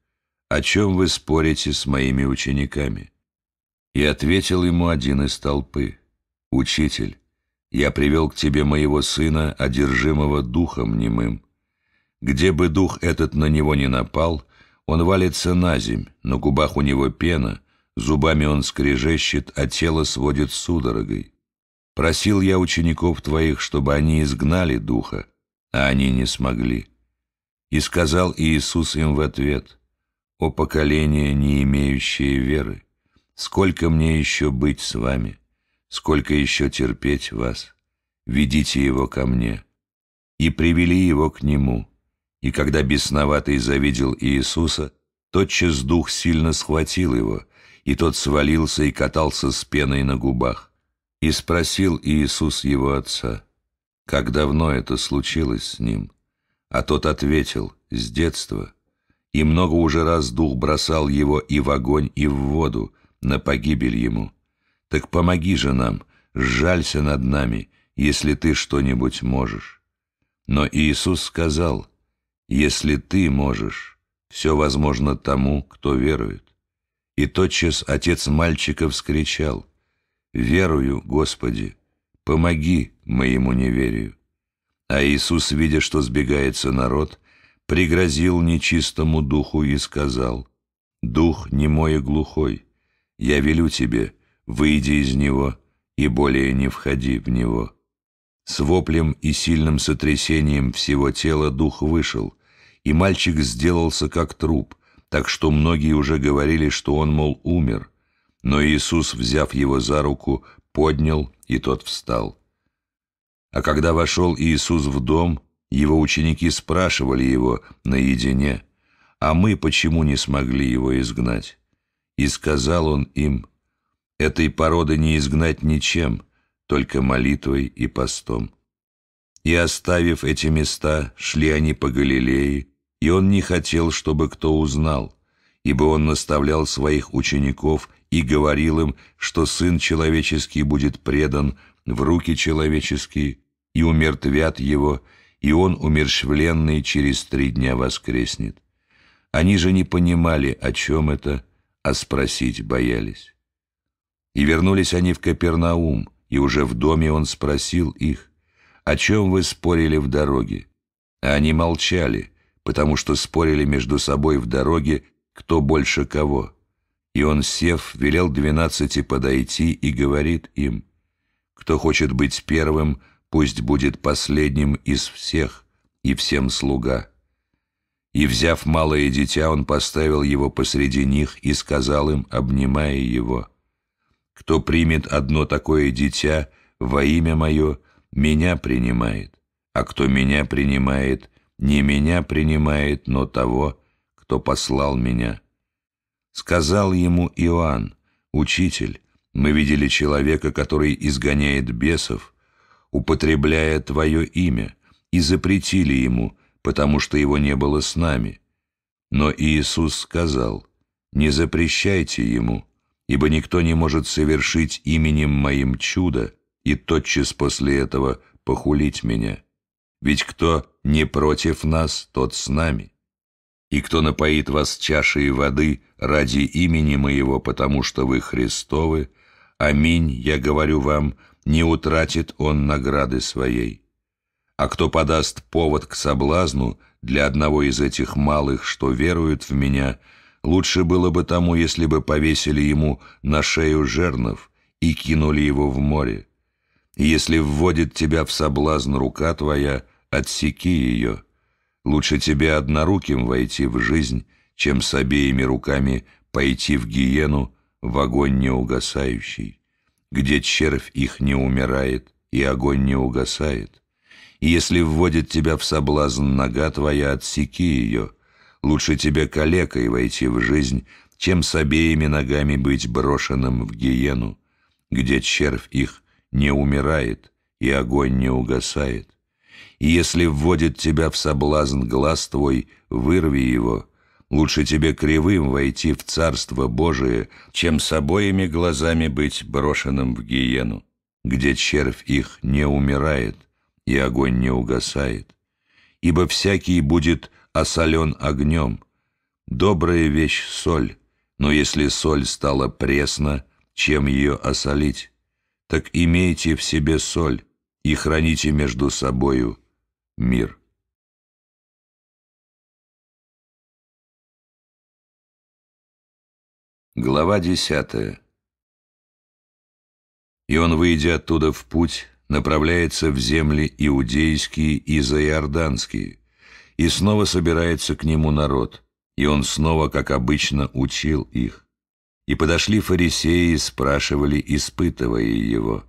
«О чем вы спорите с моими учениками?» И ответил ему один из толпы, «Учитель, я привел к тебе моего сына, одержимого духом немым. Где бы дух этот на него не напал, он валится на земь, на губах у него пена, зубами он скрежещет, а тело сводит судорогой. Просил я учеников твоих, чтобы они изгнали духа, а они не смогли. И сказал Иисус им в ответ, «О поколение, не имеющее веры, Сколько мне еще быть с вами? Сколько еще терпеть вас? Ведите его ко мне». И привели его к нему. И когда бесноватый завидел Иисуса, тотчас дух сильно схватил его, и тот свалился и катался с пеной на губах. И спросил Иисус его отца, как давно это случилось с ним. А тот ответил, с детства. И много уже раз дух бросал его и в огонь, и в воду, на погибель ему. Так помоги же нам, сжалься над нами, если ты что-нибудь можешь. Но Иисус сказал, если ты можешь, все возможно тому, кто верует. И тотчас отец мальчика вскричал, «Верую, Господи, помоги моему неверию». А Иисус, видя, что сбегается народ, пригрозил нечистому духу и сказал, «Дух не мой и глухой, я велю тебе, выйди из него и более не входи в него». С воплем и сильным сотрясением всего тела дух вышел, и мальчик сделался как труп, так что многие уже говорили, что он, мол, умер. Но Иисус, взяв его за руку, поднял, и тот встал. А когда вошел Иисус в дом, его ученики спрашивали его наедине, а мы почему не смогли его изгнать? И сказал он им, «Этой породы не изгнать ничем, только молитвой и постом». И оставив эти места, шли они по Галилее, и он не хотел, чтобы кто узнал, ибо он наставлял своих учеников и говорил им, что Сын Человеческий будет предан в руки человеческие, и умертвят его, и он, умерщвленный, через три дня воскреснет. Они же не понимали, о чем это, а спросить боялись. И вернулись они в Капернаум, и уже в доме он спросил их, «О чем вы спорили в дороге?» А они молчали, потому что спорили между собой в дороге, кто больше кого. И он, сев, велел двенадцати подойти и говорит им, «Кто хочет быть первым, пусть будет последним из всех, и всем слуга». И, взяв малое дитя, он поставил его посреди них и сказал им, обнимая его, «Кто примет одно такое дитя во имя мое, меня принимает, а кто меня принимает, не меня принимает, но того, кто послал меня». Сказал ему Иоанн, «Учитель, мы видели человека, который изгоняет бесов, употребляя Твое имя, и запретили ему, потому что его не было с нами. Но Иисус сказал, «Не запрещайте ему, ибо никто не может совершить именем моим чудо и тотчас после этого похулить меня. Ведь кто не против нас, тот с нами. И кто напоит вас чашей воды ради имени моего, потому что вы Христовы, аминь, я говорю вам, не утратит он награды своей». А кто подаст повод к соблазну для одного из этих малых, что веруют в меня, лучше было бы тому, если бы повесили ему на шею жернов и кинули его в море. Если вводит тебя в соблазн рука твоя, отсеки ее. Лучше тебе одноруким войти в жизнь, чем с обеими руками пойти в гиену, в огонь неугасающий, где червь их не умирает и огонь не угасает если вводит тебя в соблазн нога твоя, отсеки ее. Лучше тебе калекой войти в жизнь, чем с обеими ногами быть брошенным в гиену, где червь их не умирает и огонь не угасает. И если вводит тебя в соблазн глаз твой, вырви его. Лучше тебе кривым войти в Царство Божие, чем с обоими глазами быть брошенным в гиену, где червь их не умирает и огонь не угасает. Ибо всякий будет осолен огнем. Добрая вещь — соль, но если соль стала пресна, чем ее осолить? Так имейте в себе соль и храните между собою мир. Глава десятая. И он, выйдя оттуда в путь, направляется в земли иудейские и заиорданские, и снова собирается к нему народ, и он снова, как обычно, учил их. И подошли фарисеи и спрашивали, испытывая его,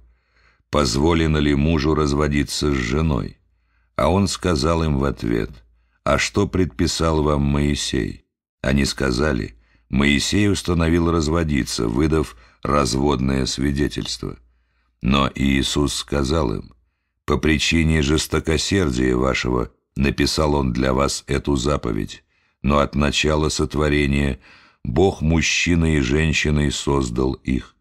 позволено ли мужу разводиться с женой. А он сказал им в ответ, «А что предписал вам Моисей?» Они сказали, «Моисей установил разводиться, выдав разводное свидетельство». Но Иисус сказал им, «По причине жестокосердия вашего написал Он для вас эту заповедь, но от начала сотворения Бог мужчиной и женщиной создал их.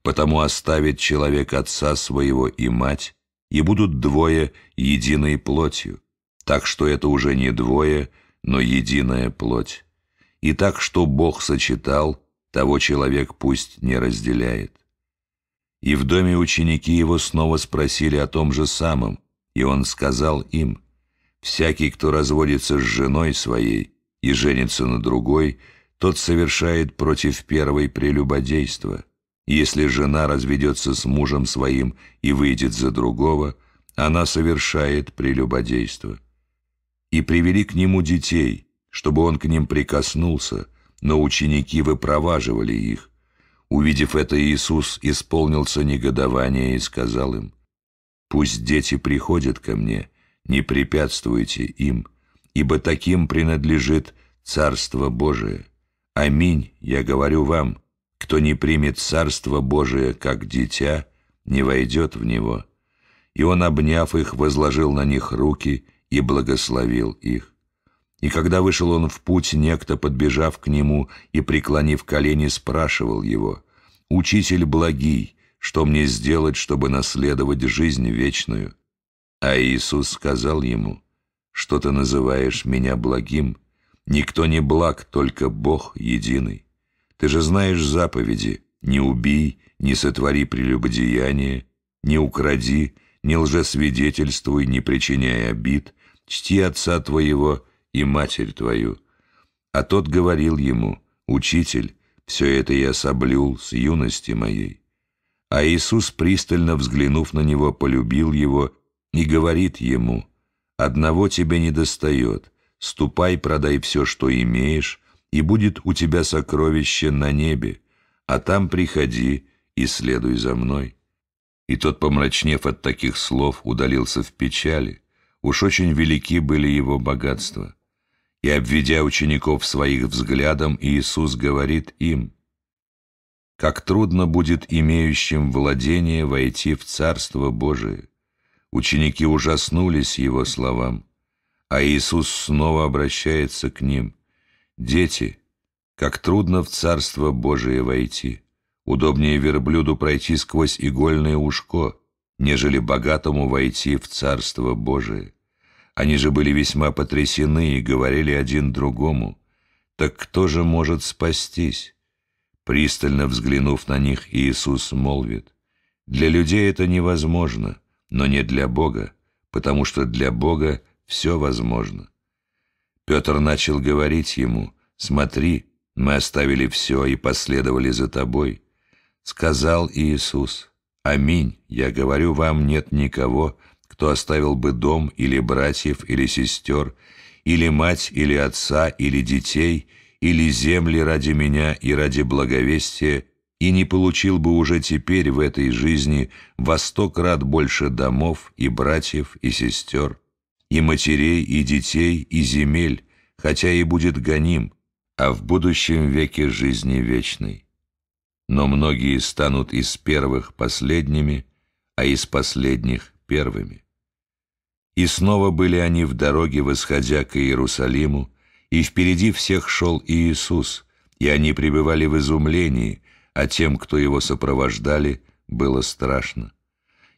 Потому оставит человек отца своего и мать, и будут двое единой плотью, так что это уже не двое, но единая плоть. И так, что Бог сочетал, того человек пусть не разделяет. И в доме ученики его снова спросили о том же самом, и он сказал им, «Всякий, кто разводится с женой своей и женится на другой, тот совершает против первой прелюбодейство. Если жена разведется с мужем своим и выйдет за другого, она совершает прелюбодейство». И привели к нему детей, чтобы он к ним прикоснулся, но ученики выпроваживали их. Увидев это, Иисус исполнился негодования и сказал им, «Пусть дети приходят ко мне, не препятствуйте им, ибо таким принадлежит Царство Божие. Аминь, я говорю вам, кто не примет Царство Божие как дитя, не войдет в него». И он, обняв их, возложил на них руки и благословил их. И когда вышел он в путь, некто, подбежав к нему и преклонив колени, спрашивал его, «Учитель благий, что мне сделать, чтобы наследовать жизнь вечную?» А Иисус сказал ему, «Что ты называешь меня благим? Никто не благ, только Бог единый. Ты же знаешь заповеди, не убий, не сотвори прелюбодеяние, не укради, не лжесвидетельствуй, не причиняй обид, чти отца твоего и матерь твою». А тот говорил ему, «Учитель, все это я соблюл с юности моей». А Иисус, пристально взглянув на него, полюбил его и говорит ему, «Одного тебе не достает, ступай, продай все, что имеешь, и будет у тебя сокровище на небе, а там приходи и следуй за мной». И тот, помрачнев от таких слов, удалился в печали. Уж очень велики были его богатства. И, обведя учеников своих взглядом, Иисус говорит им, «Как трудно будет имеющим владение войти в Царство Божие!» Ученики ужаснулись его словам, а Иисус снова обращается к ним, «Дети, как трудно в Царство Божие войти! Удобнее верблюду пройти сквозь игольное ушко, нежели богатому войти в Царство Божие!» Они же были весьма потрясены и говорили один другому. «Так кто же может спастись?» Пристально взглянув на них, Иисус молвит. «Для людей это невозможно, но не для Бога, потому что для Бога все возможно». Петр начал говорить ему, «Смотри, мы оставили все и последовали за тобой». Сказал Иисус, «Аминь, я говорю вам, нет никого, кто оставил бы дом или братьев, или сестер, или мать, или отца, или детей, или земли ради меня и ради благовестия, и не получил бы уже теперь в этой жизни во сто крат больше домов и братьев и сестер, и матерей, и детей, и земель, хотя и будет гоним, а в будущем веке жизни вечной. Но многие станут из первых последними, а из последних первыми. И снова были они в дороге, восходя к Иерусалиму, и впереди всех шел Иисус, и они пребывали в изумлении, а тем, кто его сопровождали, было страшно.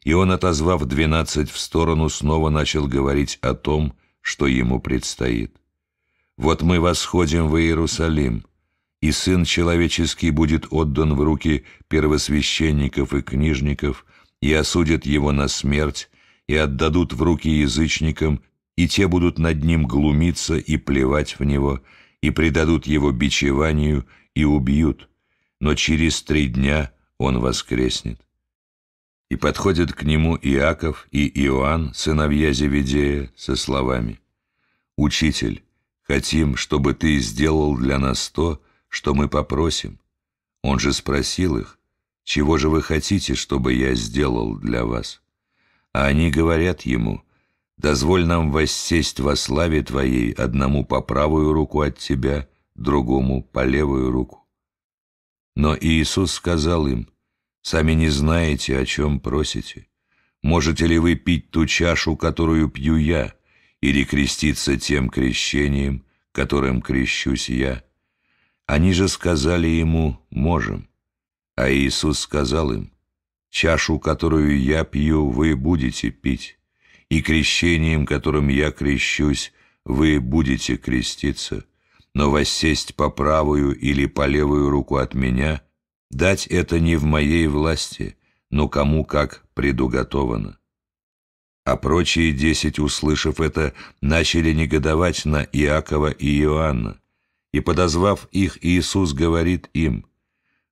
И он, отозвав двенадцать в сторону, снова начал говорить о том, что ему предстоит. «Вот мы восходим в Иерусалим, и Сын Человеческий будет отдан в руки первосвященников и книжников, и осудят его на смерть, и отдадут в руки язычникам, и те будут над ним глумиться и плевать в него, и предадут его бичеванию и убьют, но через три дня он воскреснет. И подходят к нему Иаков и Иоанн, сыновья Зеведея, со словами «Учитель, хотим, чтобы ты сделал для нас то, что мы попросим». Он же спросил их, «Чего же вы хотите, чтобы я сделал для вас?» А они говорят ему, «Дозволь нам воссесть во славе Твоей одному по правую руку от Тебя, другому по левую руку». Но Иисус сказал им, «Сами не знаете, о чем просите. Можете ли вы пить ту чашу, которую пью я, или креститься тем крещением, которым крещусь я?» Они же сказали ему «можем». А Иисус сказал им, Чашу, которую я пью, вы будете пить, и крещением, которым я крещусь, вы будете креститься. Но воссесть по правую или по левую руку от меня, дать это не в моей власти, но кому как предуготовано. А прочие десять, услышав это, начали негодовать на Иакова и Иоанна. И, подозвав их, Иисус говорит им,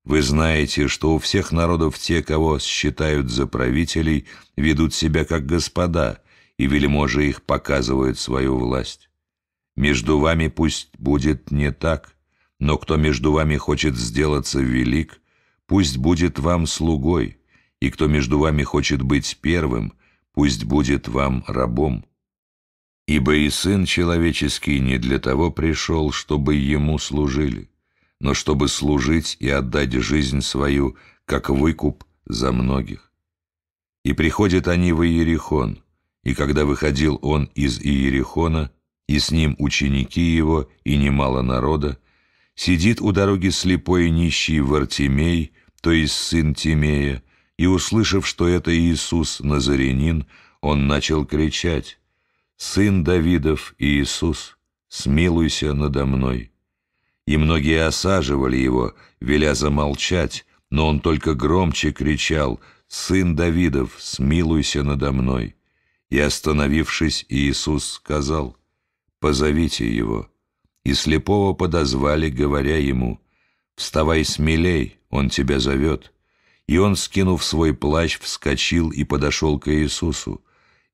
вы знаете, что у всех народов те, кого считают за правителей, ведут себя как господа, и вельможи их показывают свою власть. Между вами пусть будет не так, но кто между вами хочет сделаться велик, пусть будет вам слугой, и кто между вами хочет быть первым, пусть будет вам рабом. Ибо и Сын Человеческий не для того пришел, чтобы Ему служили, но чтобы служить и отдать жизнь свою, как выкуп за многих. И приходят они в Иерихон, и когда выходил он из Иерихона, и с ним ученики его, и немало народа, сидит у дороги слепой нищий Вартимей, то есть сын Тимея, и, услышав, что это Иисус Назарянин, он начал кричать «Сын Давидов, Иисус, смилуйся надо мной» и многие осаживали его, веля замолчать, но он только громче кричал «Сын Давидов, смилуйся надо мной!» И, остановившись, Иисус сказал «Позовите его». И слепого подозвали, говоря ему «Вставай смелей, он тебя зовет». И он, скинув свой плащ, вскочил и подошел к Иисусу,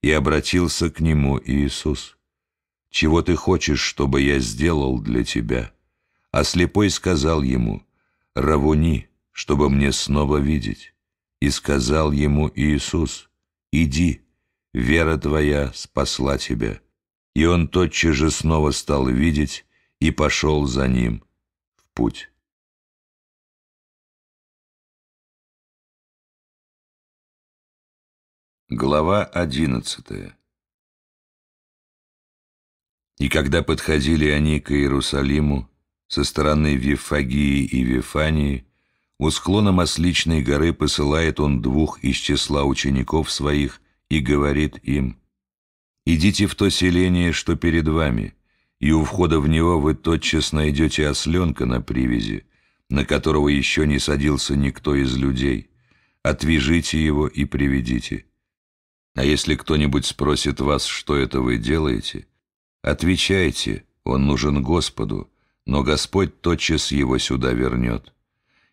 и обратился к нему Иисус. «Чего ты хочешь, чтобы я сделал для тебя?» А слепой сказал ему, «Равуни, чтобы мне снова видеть». И сказал ему Иисус, «Иди, вера твоя спасла тебя». И он тотчас же снова стал видеть и пошел за ним в путь. Глава одиннадцатая И когда подходили они к Иерусалиму, со стороны Вифагии и Вифании у склона Масличной горы посылает он двух из числа учеников своих и говорит им «Идите в то селение, что перед вами, и у входа в него вы тотчас найдете осленка на привязи, на которого еще не садился никто из людей. Отвяжите его и приведите. А если кто-нибудь спросит вас, что это вы делаете, отвечайте, он нужен Господу, но Господь тотчас его сюда вернет.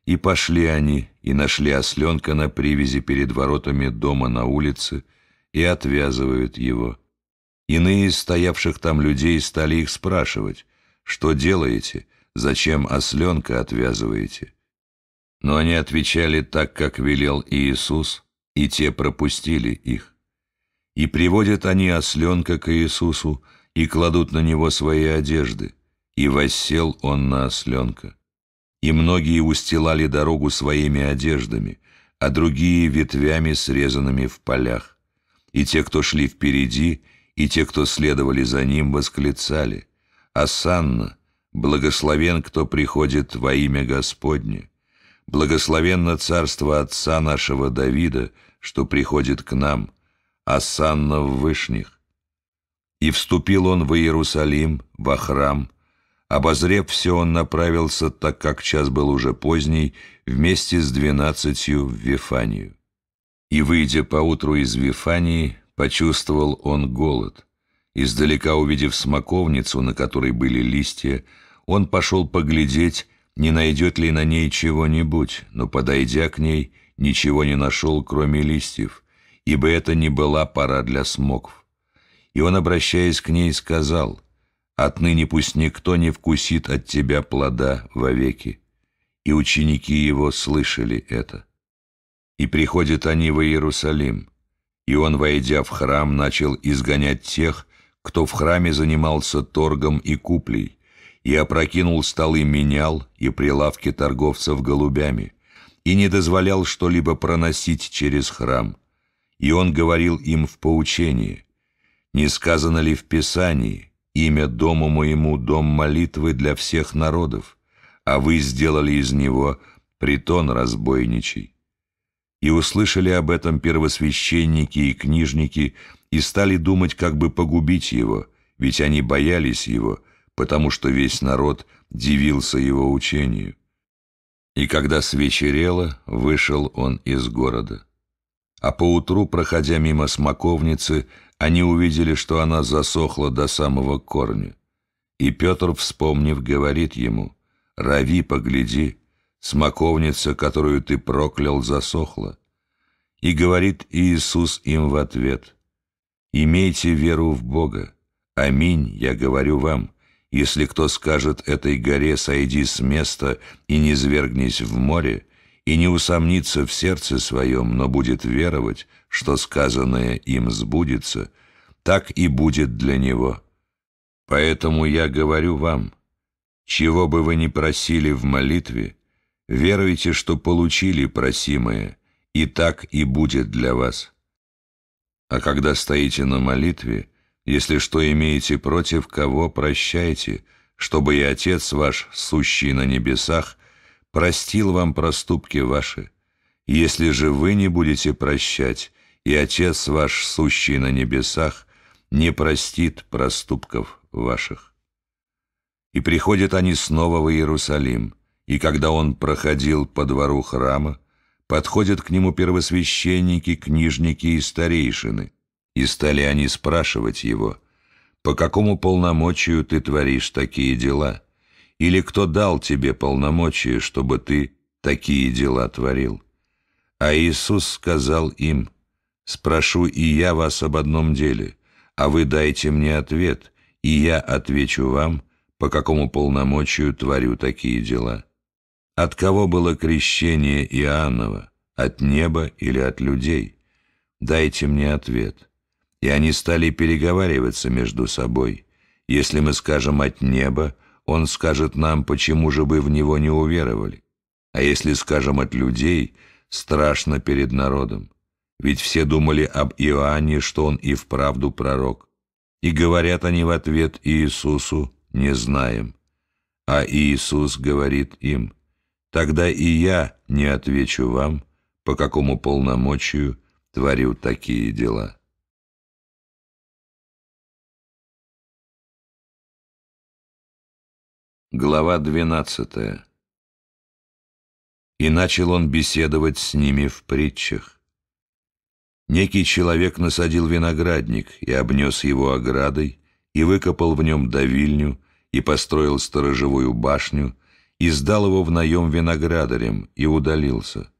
И пошли они, и нашли осленка на привязи перед воротами дома на улице, и отвязывают его. Иные из стоявших там людей стали их спрашивать, что делаете, зачем осленка отвязываете. Но они отвечали так, как велел Иисус, и те пропустили их. И приводят они осленка к Иисусу, и кладут на него свои одежды – и воссел он на осленка. И многие устилали дорогу своими одеждами, а другие — ветвями, срезанными в полях. И те, кто шли впереди, и те, кто следовали за ним, восклицали. «Асанна, благословен, кто приходит во имя Господне! Благословенно царство отца нашего Давида, что приходит к нам, Асанна в вышних!» И вступил он в Иерусалим, во храм — Обозрев все, он направился, так как час был уже поздний, вместе с двенадцатью в Вифанию. И, выйдя поутру из Вифании, почувствовал он голод. Издалека увидев смоковницу, на которой были листья, он пошел поглядеть, не найдет ли на ней чего-нибудь, но, подойдя к ней, ничего не нашел, кроме листьев, ибо это не была пора для смоков. И он, обращаясь к ней, сказал — Отныне пусть никто не вкусит от тебя плода вовеки. И ученики его слышали это. И приходят они в Иерусалим. И он, войдя в храм, начал изгонять тех, кто в храме занимался торгом и куплей, и опрокинул столы менял и прилавки торговцев голубями, и не дозволял что-либо проносить через храм. И он говорил им в поучении, «Не сказано ли в Писании, Имя дому моему — дом молитвы для всех народов, а вы сделали из него притон разбойничий. И услышали об этом первосвященники и книжники, и стали думать, как бы погубить его, ведь они боялись его, потому что весь народ дивился его учению. И когда свечерело, вышел он из города. А поутру, проходя мимо смоковницы, они увидели, что она засохла до самого корня. И Петр, вспомнив, говорит ему, «Рави, погляди, смоковница, которую ты проклял, засохла». И говорит Иисус им в ответ, «Имейте веру в Бога. Аминь, я говорю вам, если кто скажет этой горе, сойди с места и не свергнись в море, и не усомнится в сердце своем, но будет веровать, что сказанное им сбудется, так и будет для него. Поэтому я говорю вам, чего бы вы ни просили в молитве, веруйте, что получили просимое, и так и будет для вас. А когда стоите на молитве, если что имеете против кого, прощайте, чтобы и Отец ваш, сущий на небесах, простил вам проступки ваши. Если же вы не будете прощать, и Отец ваш, сущий на небесах, не простит проступков ваших. И приходят они снова в Иерусалим, и когда он проходил по двору храма, подходят к нему первосвященники, книжники и старейшины, и стали они спрашивать его, «По какому полномочию ты творишь такие дела?» Или кто дал тебе полномочия, чтобы ты такие дела творил? А Иисус сказал им, «Спрошу и я вас об одном деле, а вы дайте мне ответ, и я отвечу вам, по какому полномочию творю такие дела». От кого было крещение Иоаннова? От неба или от людей? Дайте мне ответ. И они стали переговариваться между собой. Если мы скажем от неба, он скажет нам, почему же вы в него не уверовали. А если скажем от людей, страшно перед народом. Ведь все думали об Иоанне, что он и вправду пророк. И говорят они в ответ Иисусу «не знаем». А Иисус говорит им «тогда и я не отвечу вам, по какому полномочию творю такие дела». Глава 12. И начал он беседовать с ними в притчах. Некий человек насадил виноградник и обнес его оградой, и выкопал в нем давильню, и построил сторожевую башню, и сдал его в наем виноградарем, и удалился.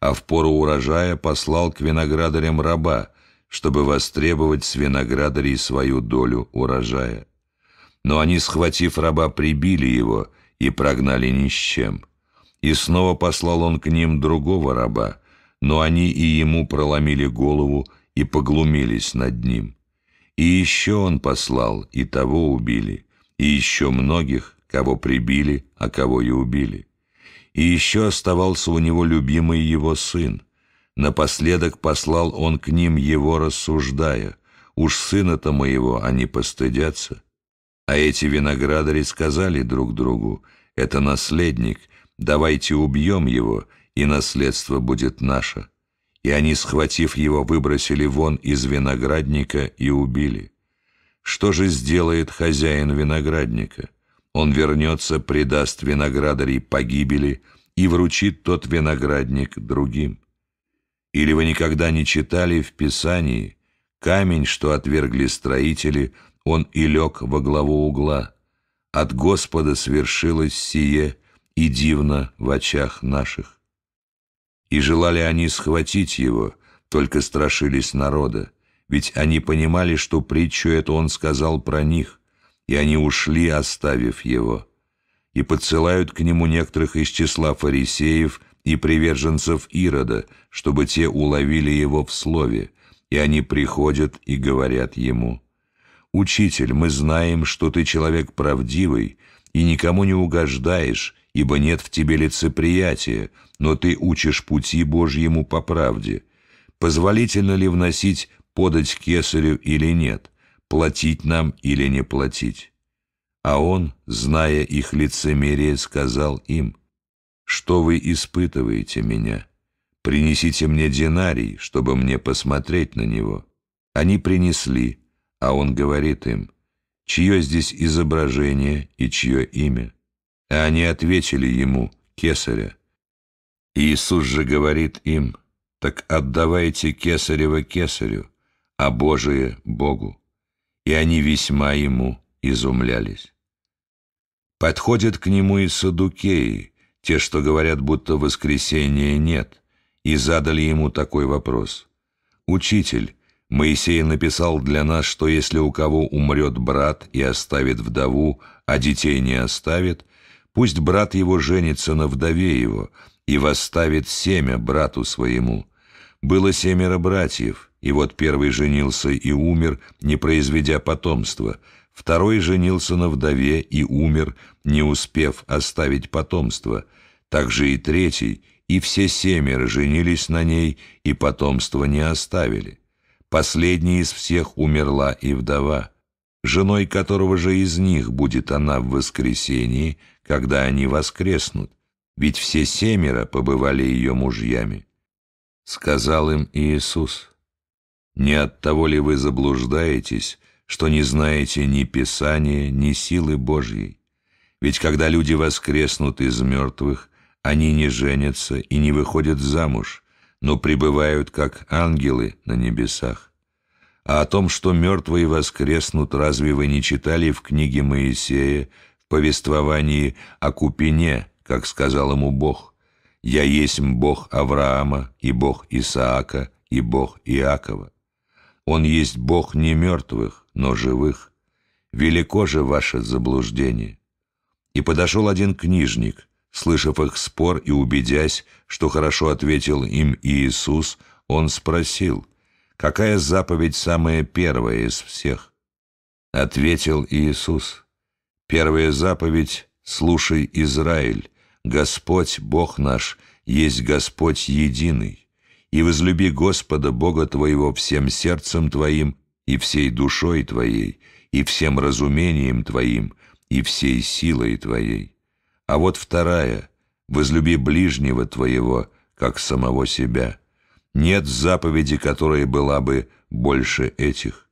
А в пору урожая послал к виноградарям раба, чтобы востребовать с виноградарей свою долю урожая но они, схватив раба, прибили его и прогнали ни с чем. И снова послал он к ним другого раба, но они и ему проломили голову и поглумились над ним. И еще он послал, и того убили, и еще многих, кого прибили, а кого и убили. И еще оставался у него любимый его сын. Напоследок послал он к ним его, рассуждая, «Уж сына-то моего они постыдятся, а эти виноградари сказали друг другу, «Это наследник, давайте убьем его, и наследство будет наше». И они, схватив его, выбросили вон из виноградника и убили. Что же сделает хозяин виноградника? Он вернется, предаст виноградарей погибели и вручит тот виноградник другим. Или вы никогда не читали в Писании, камень, что отвергли строители, он и лег во главу угла. От Господа свершилось сие, и дивно в очах наших. И желали они схватить его, только страшились народа, ведь они понимали, что притчу эту он сказал про них, и они ушли, оставив его. И подсылают к нему некоторых из числа фарисеев и приверженцев Ирода, чтобы те уловили его в слове, и они приходят и говорят ему – «Учитель, мы знаем, что ты человек правдивый и никому не угождаешь, ибо нет в тебе лицеприятия, но ты учишь пути Божьему по правде. Позволительно ли вносить подать кесарю или нет, платить нам или не платить?» А он, зная их лицемерие, сказал им, «Что вы испытываете меня? Принесите мне динарий, чтобы мне посмотреть на него». Они принесли, а он говорит им, чье здесь изображение и чье имя. А они ответили ему, кесаря. Иисус же говорит им, так отдавайте кесарево кесарю, а Божие — Богу. И они весьма ему изумлялись. Подходят к нему и садукеи, те, что говорят, будто воскресения нет, и задали ему такой вопрос. «Учитель, Моисей написал для нас, что если у кого умрет брат и оставит вдову, а детей не оставит, пусть брат его женится на вдове его и восставит семя брату своему. Было семеро братьев, и вот первый женился и умер, не произведя потомства, второй женился на вдове и умер, не успев оставить потомство, также и третий, и все семеро женились на ней, и потомство не оставили. Последней из всех умерла и вдова, женой которого же из них будет она в воскресении, когда они воскреснут, ведь все семеро побывали ее мужьями. Сказал им Иисус, «Не от того ли вы заблуждаетесь, что не знаете ни Писания, ни силы Божьей? Ведь когда люди воскреснут из мертвых, они не женятся и не выходят замуж, но пребывают как ангелы на небесах. А о том, что мертвые воскреснут, разве вы не читали в книге Моисея в повествовании о Купине, как сказал ему Бог? «Я есть Бог Авраама, и Бог Исаака, и Бог Иакова. Он есть Бог не мертвых, но живых. Велико же ваше заблуждение». И подошел один книжник, Слышав их спор и убедясь, что хорошо ответил им Иисус, он спросил, «Какая заповедь самая первая из всех?» Ответил Иисус, «Первая заповедь — слушай, Израиль, Господь, Бог наш, есть Господь единый, и возлюби Господа, Бога твоего, всем сердцем твоим и всей душой твоей, и всем разумением твоим, и всей силой твоей». А вот вторая — возлюби ближнего твоего, как самого себя. Нет заповеди, которая была бы больше этих.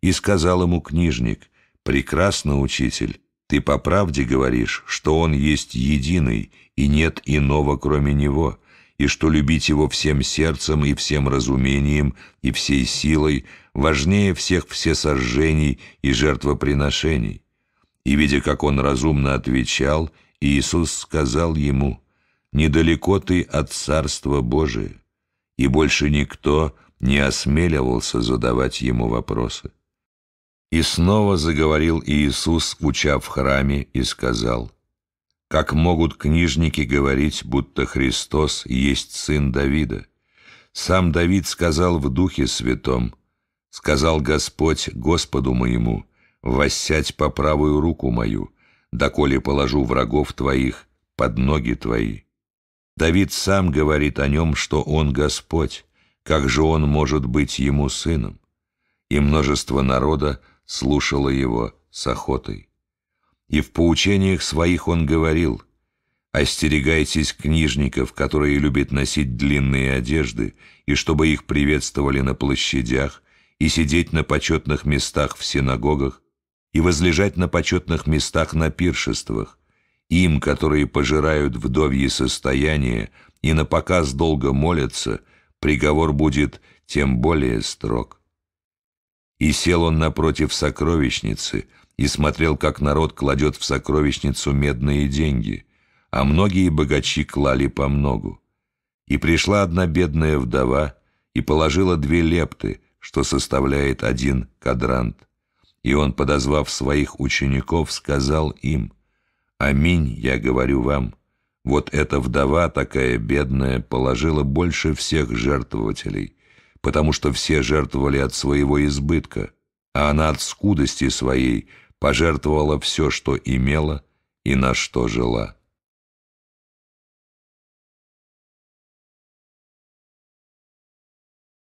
И сказал ему книжник, прекрасно, учитель, ты по правде говоришь, что он есть единый, и нет иного, кроме него, и что любить его всем сердцем и всем разумением и всей силой важнее всех всесожжений и жертвоприношений. И, видя, как он разумно отвечал, — Иисус сказал ему, «Недалеко ты от Царства Божия», и больше никто не осмеливался задавать ему вопросы. И снова заговорил Иисус, уча в храме, и сказал, «Как могут книжники говорить, будто Христос есть сын Давида? Сам Давид сказал в Духе Святом, сказал Господь Господу моему, «Воссядь по правую руку мою» доколе положу врагов твоих под ноги твои. Давид сам говорит о нем, что он Господь, как же он может быть ему сыном? И множество народа слушало его с охотой. И в поучениях своих он говорил, «Остерегайтесь книжников, которые любят носить длинные одежды, и чтобы их приветствовали на площадях, и сидеть на почетных местах в синагогах, и возлежать на почетных местах на пиршествах, им, которые пожирают вдовье состояние и на показ долго молятся, приговор будет тем более строг. И сел он напротив сокровищницы и смотрел, как народ кладет в сокровищницу медные деньги, а многие богачи клали по многу. И пришла одна бедная вдова и положила две лепты, что составляет один кадрант. И он, подозвав своих учеников, сказал им, «Аминь, я говорю вам, вот эта вдова, такая бедная, положила больше всех жертвователей, потому что все жертвовали от своего избытка, а она от скудости своей пожертвовала все, что имела и на что жила».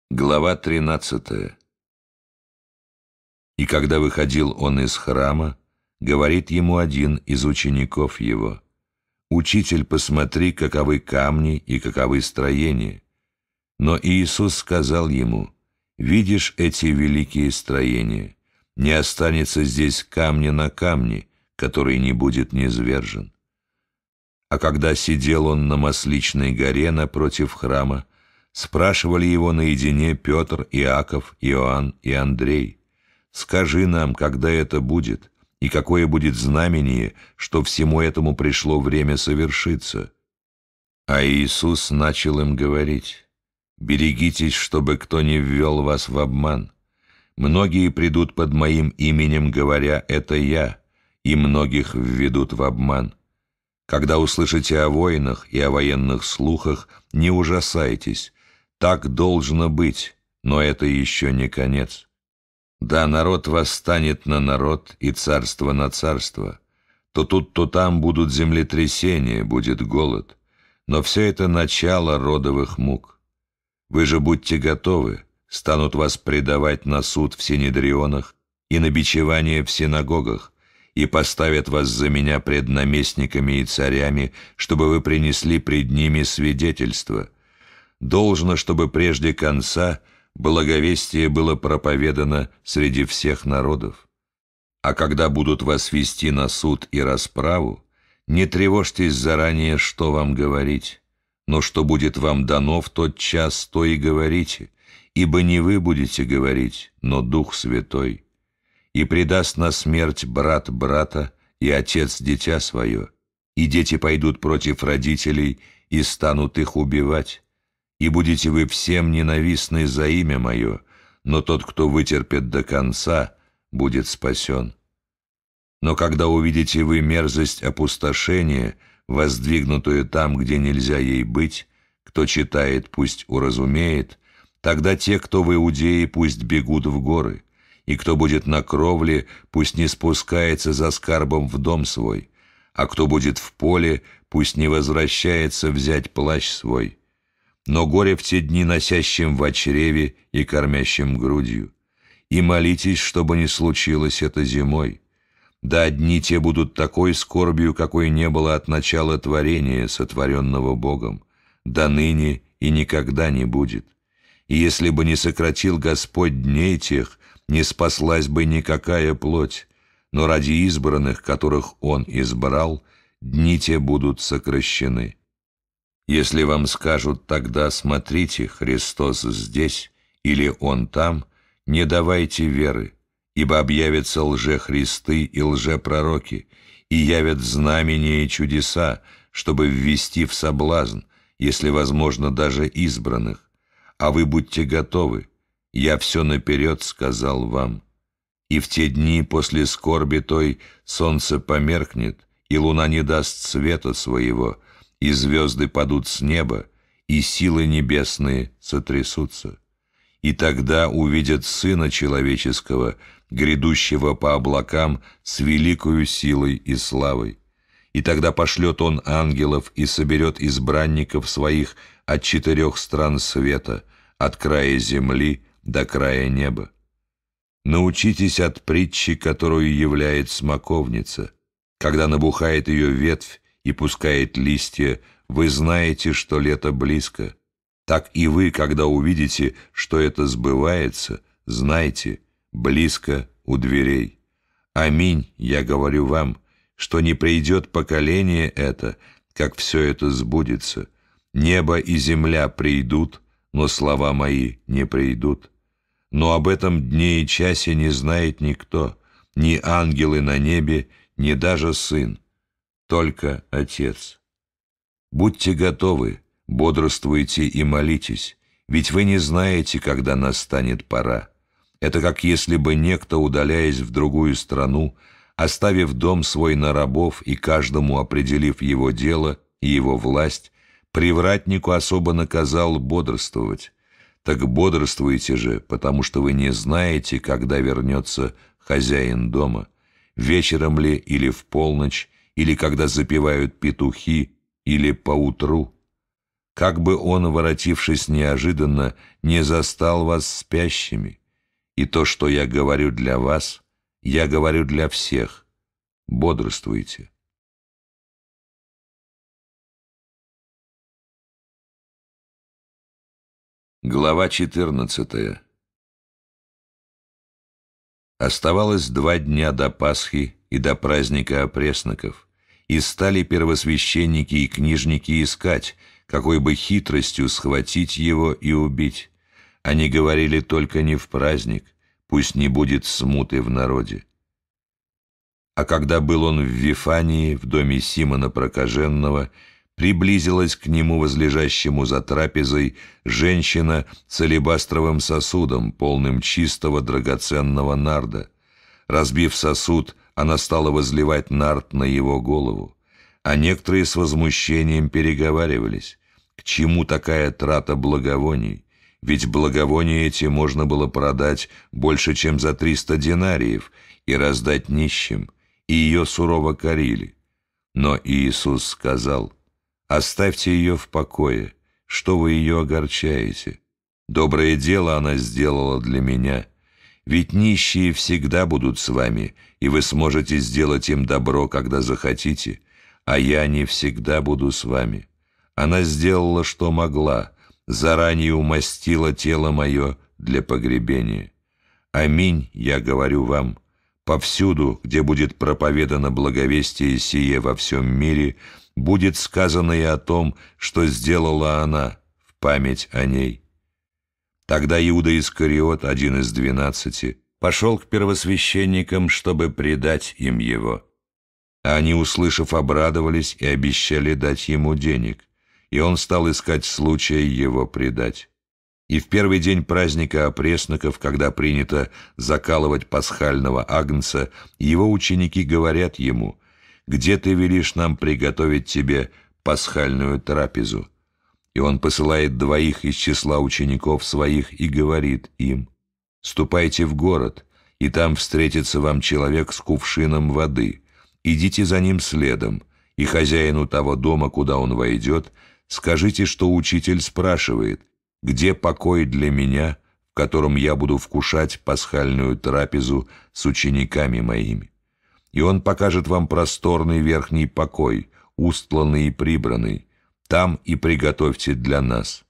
Глава тринадцатая. И когда выходил он из храма, говорит ему один из учеников его, «Учитель, посмотри, каковы камни и каковы строения». Но Иисус сказал ему, «Видишь эти великие строения? Не останется здесь камня на камне, который не будет низвержен». А когда сидел он на Масличной горе напротив храма, спрашивали его наедине Петр, Иаков, Иоанн и Андрей. Скажи нам, когда это будет, и какое будет знамение, что всему этому пришло время совершиться». А Иисус начал им говорить, «Берегитесь, чтобы кто не ввел вас в обман. Многие придут под моим именем, говоря, это я, и многих введут в обман. Когда услышите о войнах и о военных слухах, не ужасайтесь, так должно быть, но это еще не конец». Да, народ восстанет на народ и царство на царство. То тут, то там будут землетрясения, будет голод. Но все это начало родовых мук. Вы же будьте готовы, станут вас предавать на суд в синедрионах и на бичевание в синагогах, и поставят вас за меня пред наместниками и царями, чтобы вы принесли пред ними свидетельство. Должно, чтобы прежде конца – благовестие было проповедано среди всех народов. А когда будут вас вести на суд и расправу, не тревожьтесь заранее, что вам говорить, но что будет вам дано в тот час, то и говорите, ибо не вы будете говорить, но Дух Святой. И предаст на смерть брат брата и отец дитя свое, и дети пойдут против родителей и станут их убивать, и будете вы всем ненавистны за имя мое, но тот, кто вытерпит до конца, будет спасен. Но когда увидите вы мерзость опустошения, воздвигнутую там, где нельзя ей быть, кто читает, пусть уразумеет, тогда те, кто в Иудее, пусть бегут в горы, и кто будет на кровле, пусть не спускается за скарбом в дом свой, а кто будет в поле, пусть не возвращается взять плащ свой но горе в те дни носящим в чреве и кормящим грудью. И молитесь, чтобы не случилось это зимой. Да дни те будут такой скорбью, какой не было от начала творения, сотворенного Богом, да ныне и никогда не будет. И если бы не сократил Господь дней тех, не спаслась бы никакая плоть, но ради избранных, которых Он избрал, дни те будут сокращены. Если вам скажут тогда «смотрите, Христос здесь» или «Он там», не давайте веры, ибо объявятся лжехристы и лжепророки, и явят знамения и чудеса, чтобы ввести в соблазн, если возможно, даже избранных. А вы будьте готовы, я все наперед сказал вам. И в те дни после скорби той солнце померкнет, и луна не даст света своего, и звезды падут с неба, и силы небесные сотрясутся. И тогда увидят Сына Человеческого, грядущего по облакам с великою силой и славой. И тогда пошлет он ангелов и соберет избранников своих от четырех стран света, от края земли до края неба. Научитесь от притчи, которую являет смоковница, когда набухает ее ветвь, и пускает листья, вы знаете, что лето близко. Так и вы, когда увидите, что это сбывается, знайте, близко у дверей. Аминь, я говорю вам, что не придет поколение это, как все это сбудется. Небо и земля придут, но слова мои не придут. Но об этом дне и часе не знает никто, ни ангелы на небе, ни даже сын, только Отец. Будьте готовы, бодрствуйте и молитесь, ведь вы не знаете, когда настанет пора. Это как если бы некто, удаляясь в другую страну, оставив дом свой на рабов и каждому определив его дело и его власть, привратнику особо наказал бодрствовать. Так бодрствуйте же, потому что вы не знаете, когда вернется хозяин дома, вечером ли или в полночь, или когда запевают петухи, или поутру. Как бы он, воротившись неожиданно, не застал вас спящими. И то, что я говорю для вас, я говорю для всех. Бодрствуйте. Глава 14 Оставалось два дня до Пасхи и до праздника опресноков и стали первосвященники и книжники искать, какой бы хитростью схватить его и убить. Они говорили только не в праздник, пусть не будет смуты в народе. А когда был он в Вифании, в доме Симона Прокаженного, приблизилась к нему возлежащему за трапезой женщина с алебастровым сосудом, полным чистого драгоценного нарда. Разбив сосуд, она стала возливать нарт на его голову, а некоторые с возмущением переговаривались, к чему такая трата благовоний, ведь благовония эти можно было продать больше, чем за 300 динариев и раздать нищим, и ее сурово корили. Но Иисус сказал, «Оставьте ее в покое, что вы ее огорчаете? Доброе дело она сделала для меня» Ведь нищие всегда будут с вами, и вы сможете сделать им добро, когда захотите, а я не всегда буду с вами. Она сделала, что могла, заранее умастила тело мое для погребения. Аминь, я говорю вам, повсюду, где будет проповедано благовестие сие во всем мире, будет сказано и о том, что сделала она в память о ней. Тогда Иуда Искариот, один из двенадцати, пошел к первосвященникам, чтобы предать им его. А они, услышав, обрадовались и обещали дать ему денег, и он стал искать случая его предать. И в первый день праздника опресноков, когда принято закалывать пасхального агнца, его ученики говорят ему, «Где ты велишь нам приготовить тебе пасхальную трапезу?» И он посылает двоих из числа учеников своих и говорит им, «Ступайте в город, и там встретится вам человек с кувшином воды. Идите за ним следом, и хозяину того дома, куда он войдет, скажите, что учитель спрашивает, где покой для меня, в котором я буду вкушать пасхальную трапезу с учениками моими. И он покажет вам просторный верхний покой, устланный и прибранный, там и приготовьте для нас».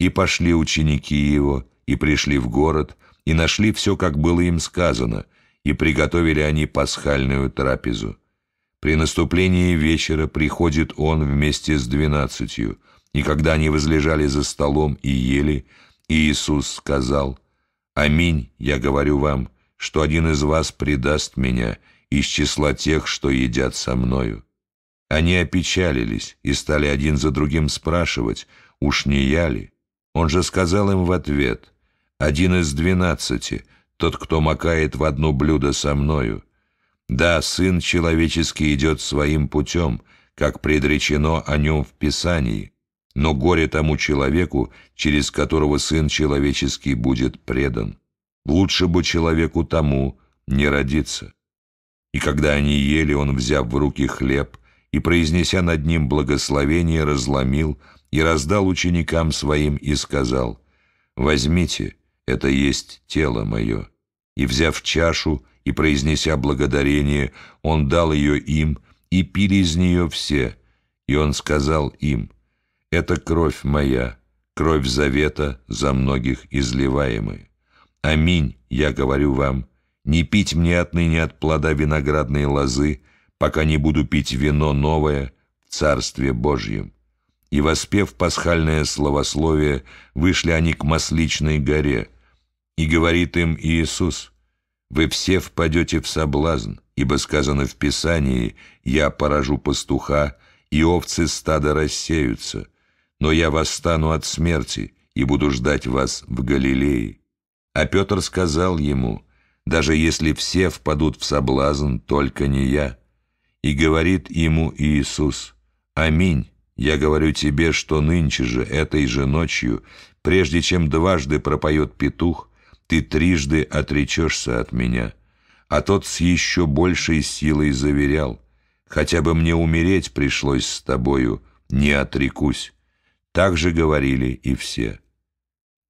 И пошли ученики его, и пришли в город, и нашли все, как было им сказано, и приготовили они пасхальную трапезу. При наступлении вечера приходит он вместе с двенадцатью, и когда они возлежали за столом и ели, Иисус сказал, «Аминь, я говорю вам, что один из вас предаст меня из числа тех, что едят со мною». Они опечалились и стали один за другим спрашивать, уж не я ли. Он же сказал им в ответ, «Один из двенадцати, тот, кто макает в одно блюдо со мною. Да, Сын Человеческий идет своим путем, как предречено о нем в Писании, но горе тому человеку, через которого Сын Человеческий будет предан. Лучше бы человеку тому не родиться». И когда они ели, он, взяв в руки хлеб, — и, произнеся над ним благословение, разломил и раздал ученикам своим и сказал, «Возьмите, это есть тело мое». И, взяв чашу и произнеся благодарение, он дал ее им, и пили из нее все. И он сказал им, «Это кровь моя, кровь завета за многих изливаемая. Аминь, я говорю вам, не пить мне отныне от плода виноградной лозы, пока не буду пить вино новое в Царстве Божьем». И, воспев пасхальное словословие, вышли они к Масличной горе. И говорит им Иисус, «Вы все впадете в соблазн, ибо сказано в Писании, «Я поражу пастуха, и овцы стада рассеются, но я восстану от смерти и буду ждать вас в Галилее». А Петр сказал ему, «Даже если все впадут в соблазн, только не я». И говорит ему Иисус, «Аминь, я говорю тебе, что нынче же, этой же ночью, прежде чем дважды пропоет петух, ты трижды отречешься от меня». А тот с еще большей силой заверял, «Хотя бы мне умереть пришлось с тобою, не отрекусь». Так же говорили и все.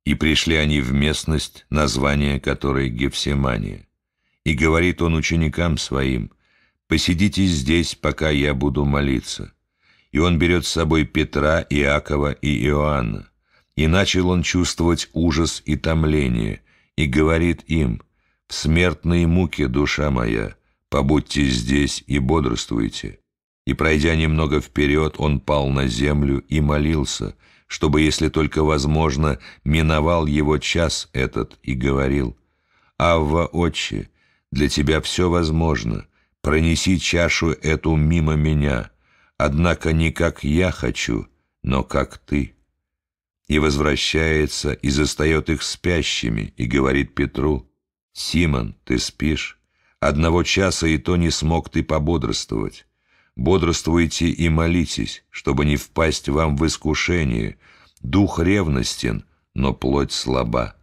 И пришли они в местность, название которой Гефсимания. И говорит он ученикам своим, «Посидите здесь, пока я буду молиться». И он берет с собой Петра, Иакова и Иоанна. И начал он чувствовать ужас и томление, и говорит им, «В смертной муке, душа моя, побудьте здесь и бодрствуйте». И, пройдя немного вперед, он пал на землю и молился, чтобы, если только возможно, миновал его час этот и говорил, «Авва, отче, для тебя все возможно, Пронеси чашу эту мимо меня, однако не как я хочу, но как ты. И возвращается, и застает их спящими, и говорит Петру, «Симон, ты спишь? Одного часа и то не смог ты пободрствовать. Бодрствуйте и молитесь, чтобы не впасть вам в искушение. Дух ревностен, но плоть слаба».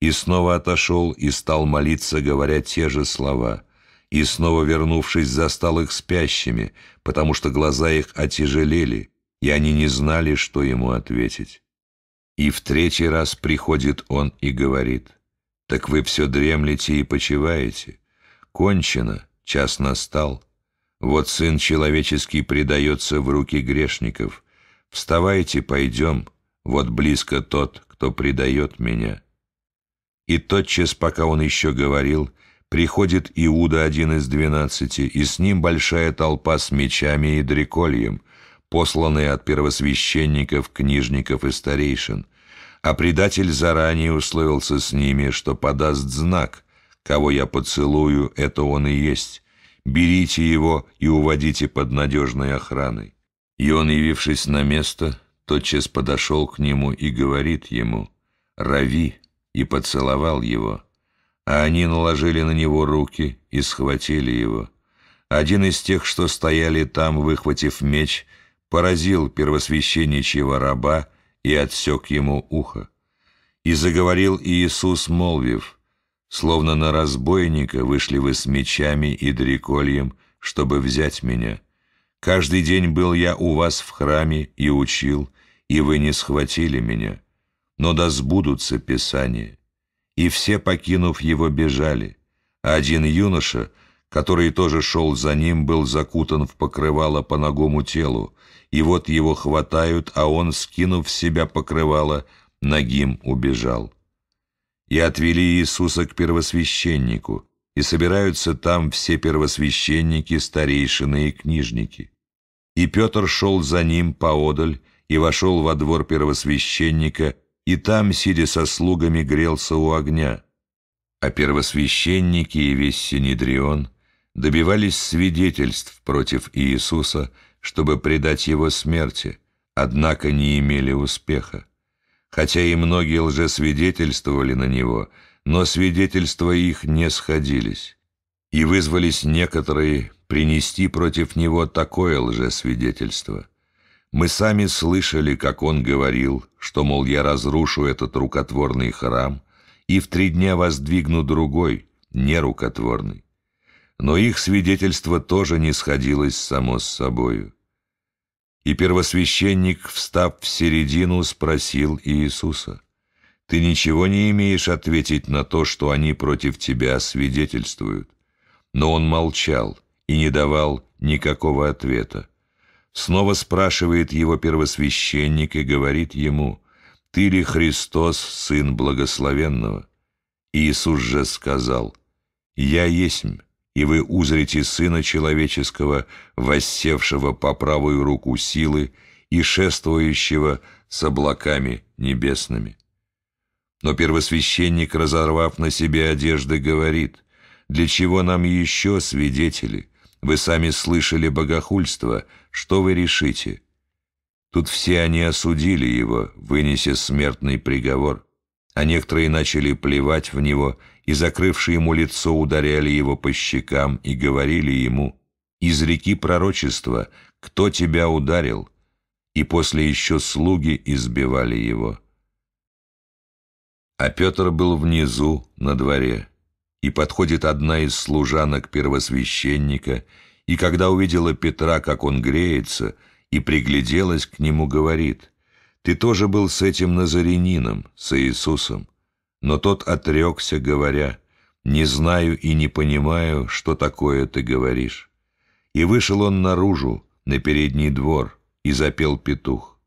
И снова отошел и стал молиться, говоря те же слова – и, снова вернувшись, застал их спящими, потому что глаза их отяжелели, и они не знали, что ему ответить. И в третий раз приходит он и говорит, «Так вы все дремлете и почиваете. Кончено, час настал. Вот Сын Человеческий предается в руки грешников. Вставайте, пойдем, вот близко тот, кто предает меня». И тотчас, пока он еще говорил, — Приходит Иуда, один из двенадцати, и с ним большая толпа с мечами и дрекольем, посланные от первосвященников, книжников и старейшин. А предатель заранее условился с ними, что подаст знак, кого я поцелую, это он и есть. Берите его и уводите под надежной охраной. И он, явившись на место, тотчас подошел к нему и говорит ему «Рави!» и поцеловал его а они наложили на него руки и схватили его. Один из тех, что стояли там, выхватив меч, поразил первосвященничьего раба и отсек ему ухо. И заговорил Иисус, молвив, «Словно на разбойника вышли вы с мечами и дрекольем, чтобы взять меня. Каждый день был я у вас в храме и учил, и вы не схватили меня. Но да сбудутся Писания» и все, покинув его, бежали. Один юноша, который тоже шел за ним, был закутан в покрывало по ногому телу, и вот его хватают, а он, скинув с себя покрывало, ногим убежал. И отвели Иисуса к первосвященнику, и собираются там все первосвященники, старейшины и книжники. И Петр шел за ним поодаль и вошел во двор первосвященника, и там, сидя со слугами, грелся у огня. А первосвященники и весь Синедрион добивались свидетельств против Иисуса, чтобы предать его смерти, однако не имели успеха. Хотя и многие лжесвидетельствовали на него, но свидетельства их не сходились. И вызвались некоторые принести против него такое лжесвидетельство – мы сами слышали, как он говорил, что, мол, я разрушу этот рукотворный храм и в три дня воздвигну другой, нерукотворный. Но их свидетельство тоже не сходилось само с собою. И первосвященник, встав в середину, спросил Иисуса, «Ты ничего не имеешь ответить на то, что они против тебя свидетельствуют?» Но он молчал и не давал никакого ответа снова спрашивает его первосвященник и говорит ему, «Ты ли Христос, Сын Благословенного?» Иисус же сказал, «Я есмь, и вы узрите Сына Человеческого, воссевшего по правую руку силы и шествующего с облаками небесными». Но первосвященник, разорвав на себе одежды, говорит, «Для чего нам еще свидетели? Вы сами слышали богохульство, что вы решите? Тут все они осудили его, вынеся смертный приговор, а некоторые начали плевать в него, и, закрывшие ему лицо, ударяли его по щекам и говорили ему, «Из реки пророчества, кто тебя ударил?» И после еще слуги избивали его. А Петр был внизу, на дворе, и подходит одна из служанок первосвященника — и когда увидела Петра, как он греется, и пригляделась к нему, говорит, «Ты тоже был с этим Назарянином, с Иисусом». Но тот отрекся, говоря, «Не знаю и не понимаю, что такое ты говоришь». И вышел он наружу, на передний двор, и запел петух.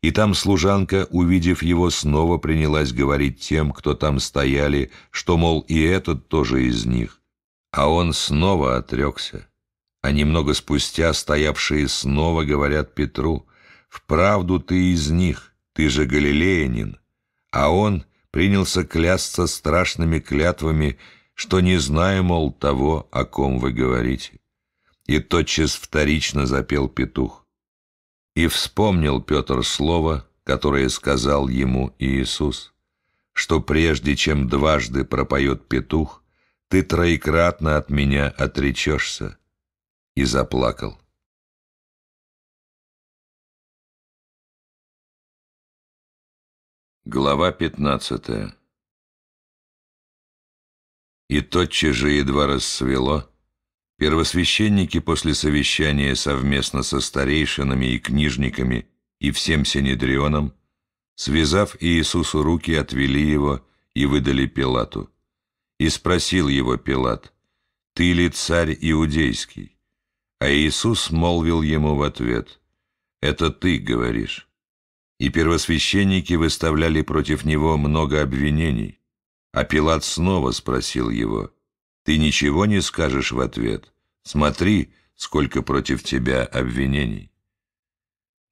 И там служанка, увидев его, снова принялась говорить тем, кто там стояли, что, мол, и этот тоже из них. А он снова отрекся а немного спустя стоявшие снова говорят Петру, «Вправду ты из них, ты же галилеянин». А он принялся клясться страшными клятвами, что не знаю, мол, того, о ком вы говорите. И тотчас вторично запел петух. И вспомнил Петр слово, которое сказал ему Иисус, что прежде чем дважды пропоет петух, ты троекратно от меня отречешься и заплакал. Глава пятнадцатая И тотчас же едва рассвело, первосвященники после совещания совместно со старейшинами и книжниками и всем Синедрионом, связав Иисусу руки, отвели его и выдали Пилату. И спросил его Пилат, «Ты ли царь иудейский?» А Иисус молвил ему в ответ, «Это ты говоришь». И первосвященники выставляли против него много обвинений. А Пилат снова спросил его, «Ты ничего не скажешь в ответ? Смотри, сколько против тебя обвинений».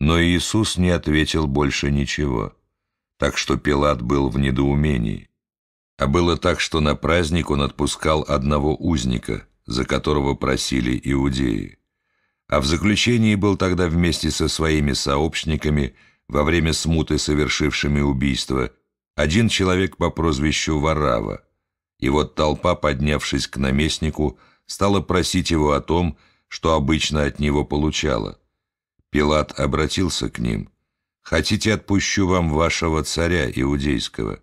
Но Иисус не ответил больше ничего, так что Пилат был в недоумении. А было так, что на праздник он отпускал одного узника – за которого просили иудеи. А в заключении был тогда вместе со своими сообщниками во время смуты, совершившими убийство, один человек по прозвищу Варава. И вот толпа, поднявшись к наместнику, стала просить его о том, что обычно от него получала. Пилат обратился к ним. «Хотите, отпущу вам вашего царя иудейского?»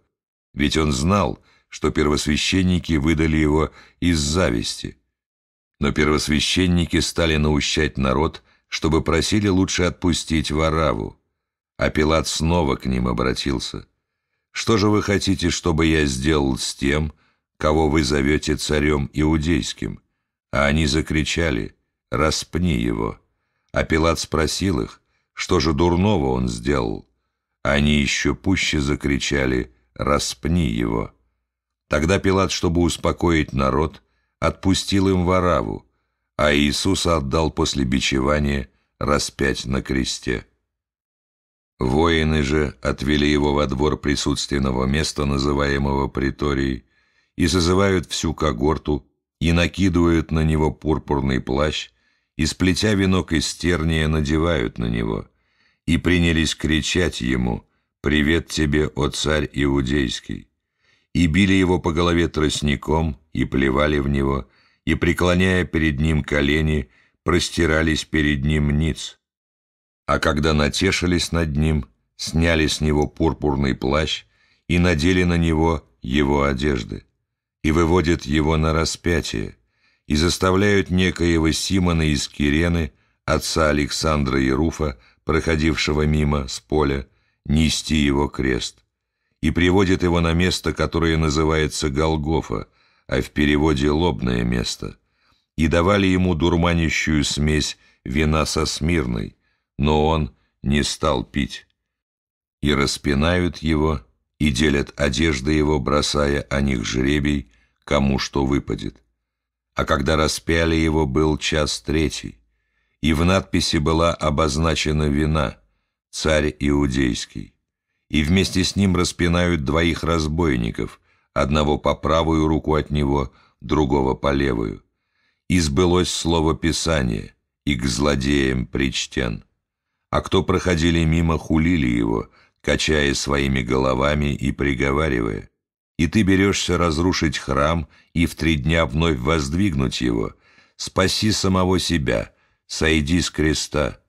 Ведь он знал, что первосвященники выдали его из зависти – но первосвященники стали наущать народ, чтобы просили лучше отпустить Вараву. А Пилат снова к ним обратился. «Что же вы хотите, чтобы я сделал с тем, кого вы зовете царем иудейским?» А они закричали «Распни его!» А Пилат спросил их, что же дурного он сделал. Они еще пуще закричали «Распни его!» Тогда Пилат, чтобы успокоить народ, отпустил им Вараву, а Иисуса отдал после бичевания распять на кресте. Воины же отвели его во двор присутственного места, называемого приторией, и созывают всю когорту, и накидывают на него пурпурный плащ, и, сплетя венок из терния, надевают на него, и принялись кричать ему «Привет тебе, о царь Иудейский!» и били его по голове тростником, и плевали в него, и, преклоняя перед ним колени, простирались перед ним ниц. А когда натешились над ним, сняли с него пурпурный плащ и надели на него его одежды, и выводят его на распятие, и заставляют некоего Симона из Кирены, отца Александра Еруфа, проходившего мимо с поля, нести его крест, и приводят его на место, которое называется Голгофа, а в переводе «лобное место», и давали ему дурманящую смесь вина со смирной, но он не стал пить. И распинают его, и делят одежды его, бросая о них жребий, кому что выпадет. А когда распяли его, был час третий, и в надписи была обозначена вина, царь иудейский. И вместе с ним распинают двоих разбойников, одного по правую руку от него, другого по левую. И сбылось слово Писания, и к злодеям причтен. А кто проходили мимо, хулили его, качая своими головами и приговаривая. И ты берешься разрушить храм и в три дня вновь воздвигнуть его. Спаси самого себя, сойди с креста.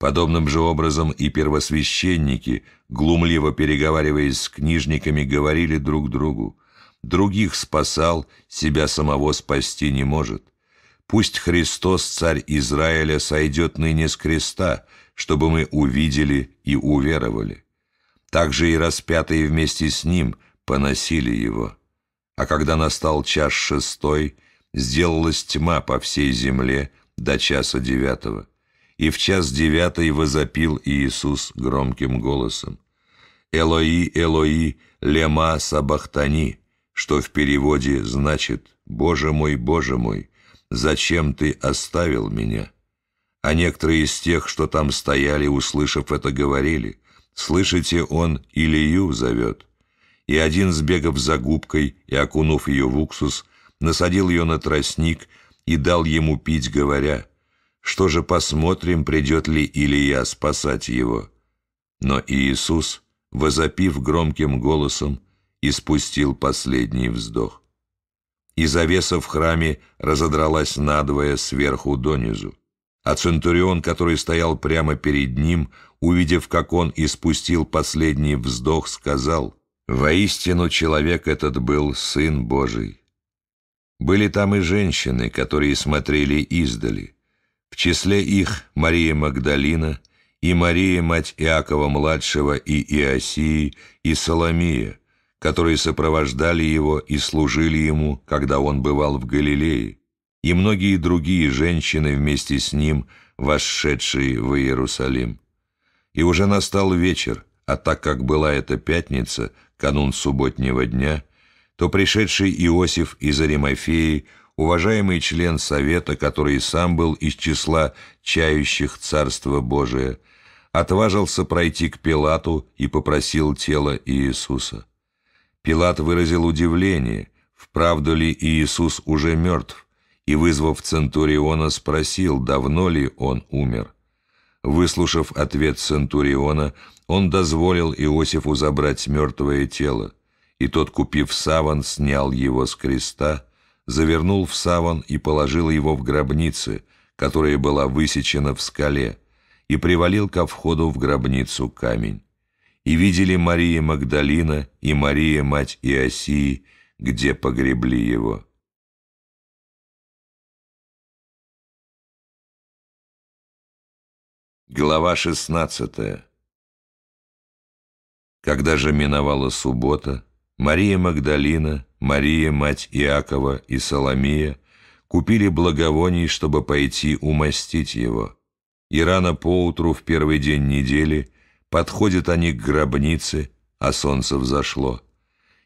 Подобным же образом и первосвященники, глумливо переговариваясь с книжниками, говорили друг другу, «Других спасал, себя самого спасти не может. Пусть Христос, царь Израиля, сойдет ныне с креста, чтобы мы увидели и уверовали. Также и распятые вместе с ним поносили его. А когда настал час шестой, сделалась тьма по всей земле до часа девятого и в час девятый возопил Иисус громким голосом. «Элои, Элои, лема сабахтани», что в переводе значит «Боже мой, Боже мой, зачем ты оставил меня?» А некоторые из тех, что там стояли, услышав это, говорили, «Слышите, он Илью зовет». И один, сбегав за губкой и окунув ее в уксус, насадил ее на тростник и дал ему пить, говоря, что же посмотрим, придет ли Илия спасать его? Но Иисус, возопив громким голосом, испустил последний вздох. И завеса в храме разодралась надвое сверху донизу. А центурион, который стоял прямо перед ним, увидев, как он испустил последний вздох, сказал, «Воистину человек этот был Сын Божий». Были там и женщины, которые смотрели издали – в числе их Мария Магдалина и Мария, мать Иакова-младшего и Иосии, и Соломия, которые сопровождали его и служили ему, когда он бывал в Галилее, и многие другие женщины вместе с ним, вошедшие в Иерусалим. И уже настал вечер, а так как была эта пятница, канун субботнего дня, то пришедший Иосиф из Аримафеи – уважаемый член Совета, который сам был из числа чающих Царство Божие, отважился пройти к Пилату и попросил тело Иисуса. Пилат выразил удивление, вправду ли Иисус уже мертв, и, вызвав Центуриона, спросил, давно ли он умер. Выслушав ответ Центуриона, он дозволил Иосифу забрать мертвое тело, и тот, купив саван, снял его с креста – завернул в саван и положил его в гробнице, которая была высечена в скале, и привалил ко входу в гробницу камень. И видели Мария Магдалина и Мария, мать Иосии, где погребли его. Глава 16 Когда же миновала суббота, Мария Магдалина, Мария, мать Иакова и Соломия купили благовоний, чтобы пойти умастить его. И рано поутру в первый день недели подходят они к гробнице, а солнце взошло.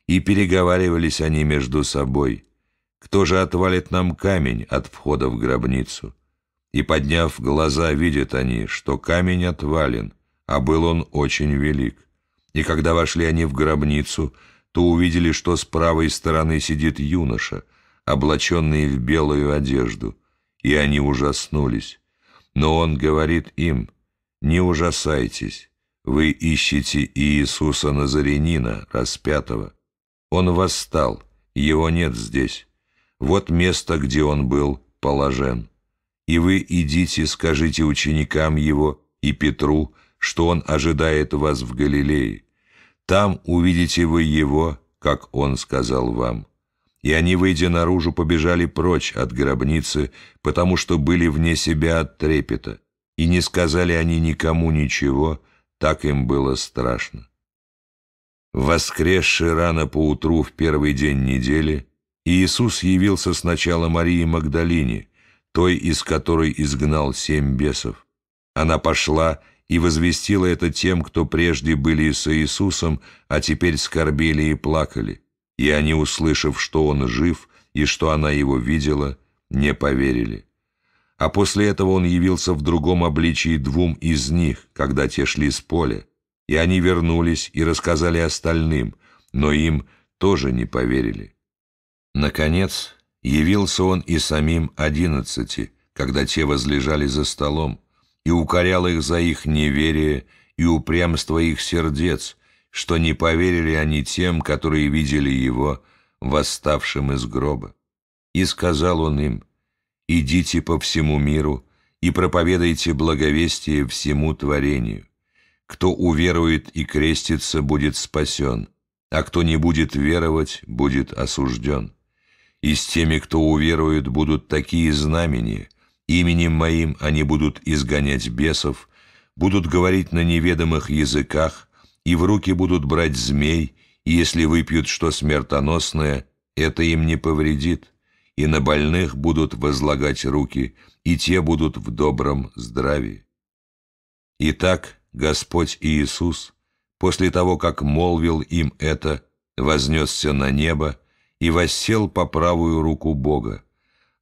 И переговаривались они между собой. «Кто же отвалит нам камень от входа в гробницу?» И, подняв глаза, видят они, что камень отвален, а был он очень велик. И когда вошли они в гробницу – то увидели, что с правой стороны сидит юноша, облаченный в белую одежду, и они ужаснулись. Но он говорит им, «Не ужасайтесь, вы ищете Иисуса Назарянина, распятого. Он восстал, его нет здесь. Вот место, где он был положен. И вы идите, скажите ученикам его и Петру, что он ожидает вас в Галилее. Там увидите вы его, как он сказал вам. И они, выйдя наружу, побежали прочь от гробницы, потому что были вне себя от трепета. И не сказали они никому ничего, так им было страшно. Воскресший рано поутру в первый день недели, Иисус явился сначала Марии Магдалине, той, из которой изгнал семь бесов. Она пошла и возвестила это тем, кто прежде были с Иисусом, а теперь скорбели и плакали. И они, услышав, что он жив и что она его видела, не поверили. А после этого он явился в другом обличии двум из них, когда те шли с поля, и они вернулись и рассказали остальным, но им тоже не поверили. Наконец, явился он и самим одиннадцати, когда те возлежали за столом, и укорял их за их неверие и упрямство их сердец, что не поверили они тем, которые видели его, восставшим из гроба. И сказал он им, «Идите по всему миру и проповедайте благовестие всему творению. Кто уверует и крестится, будет спасен, а кто не будет веровать, будет осужден. И с теми, кто уверует, будут такие знамения, Именем моим они будут изгонять бесов, будут говорить на неведомых языках, и в руки будут брать змей, и если выпьют что смертоносное, это им не повредит, и на больных будут возлагать руки, и те будут в добром здравии. Итак, Господь Иисус, после того, как молвил им это, вознесся на небо и воссел по правую руку Бога,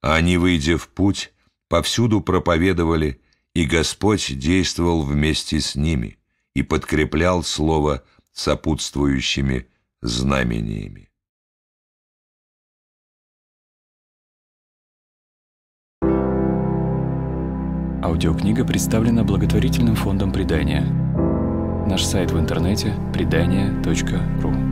а они, выйдя в путь, повсюду проповедовали, и Господь действовал вместе с ними и подкреплял слово сопутствующими знамениями. Аудиокнига представлена благотворительным фондом «Предания». Наш сайт в интернете – предания.ру.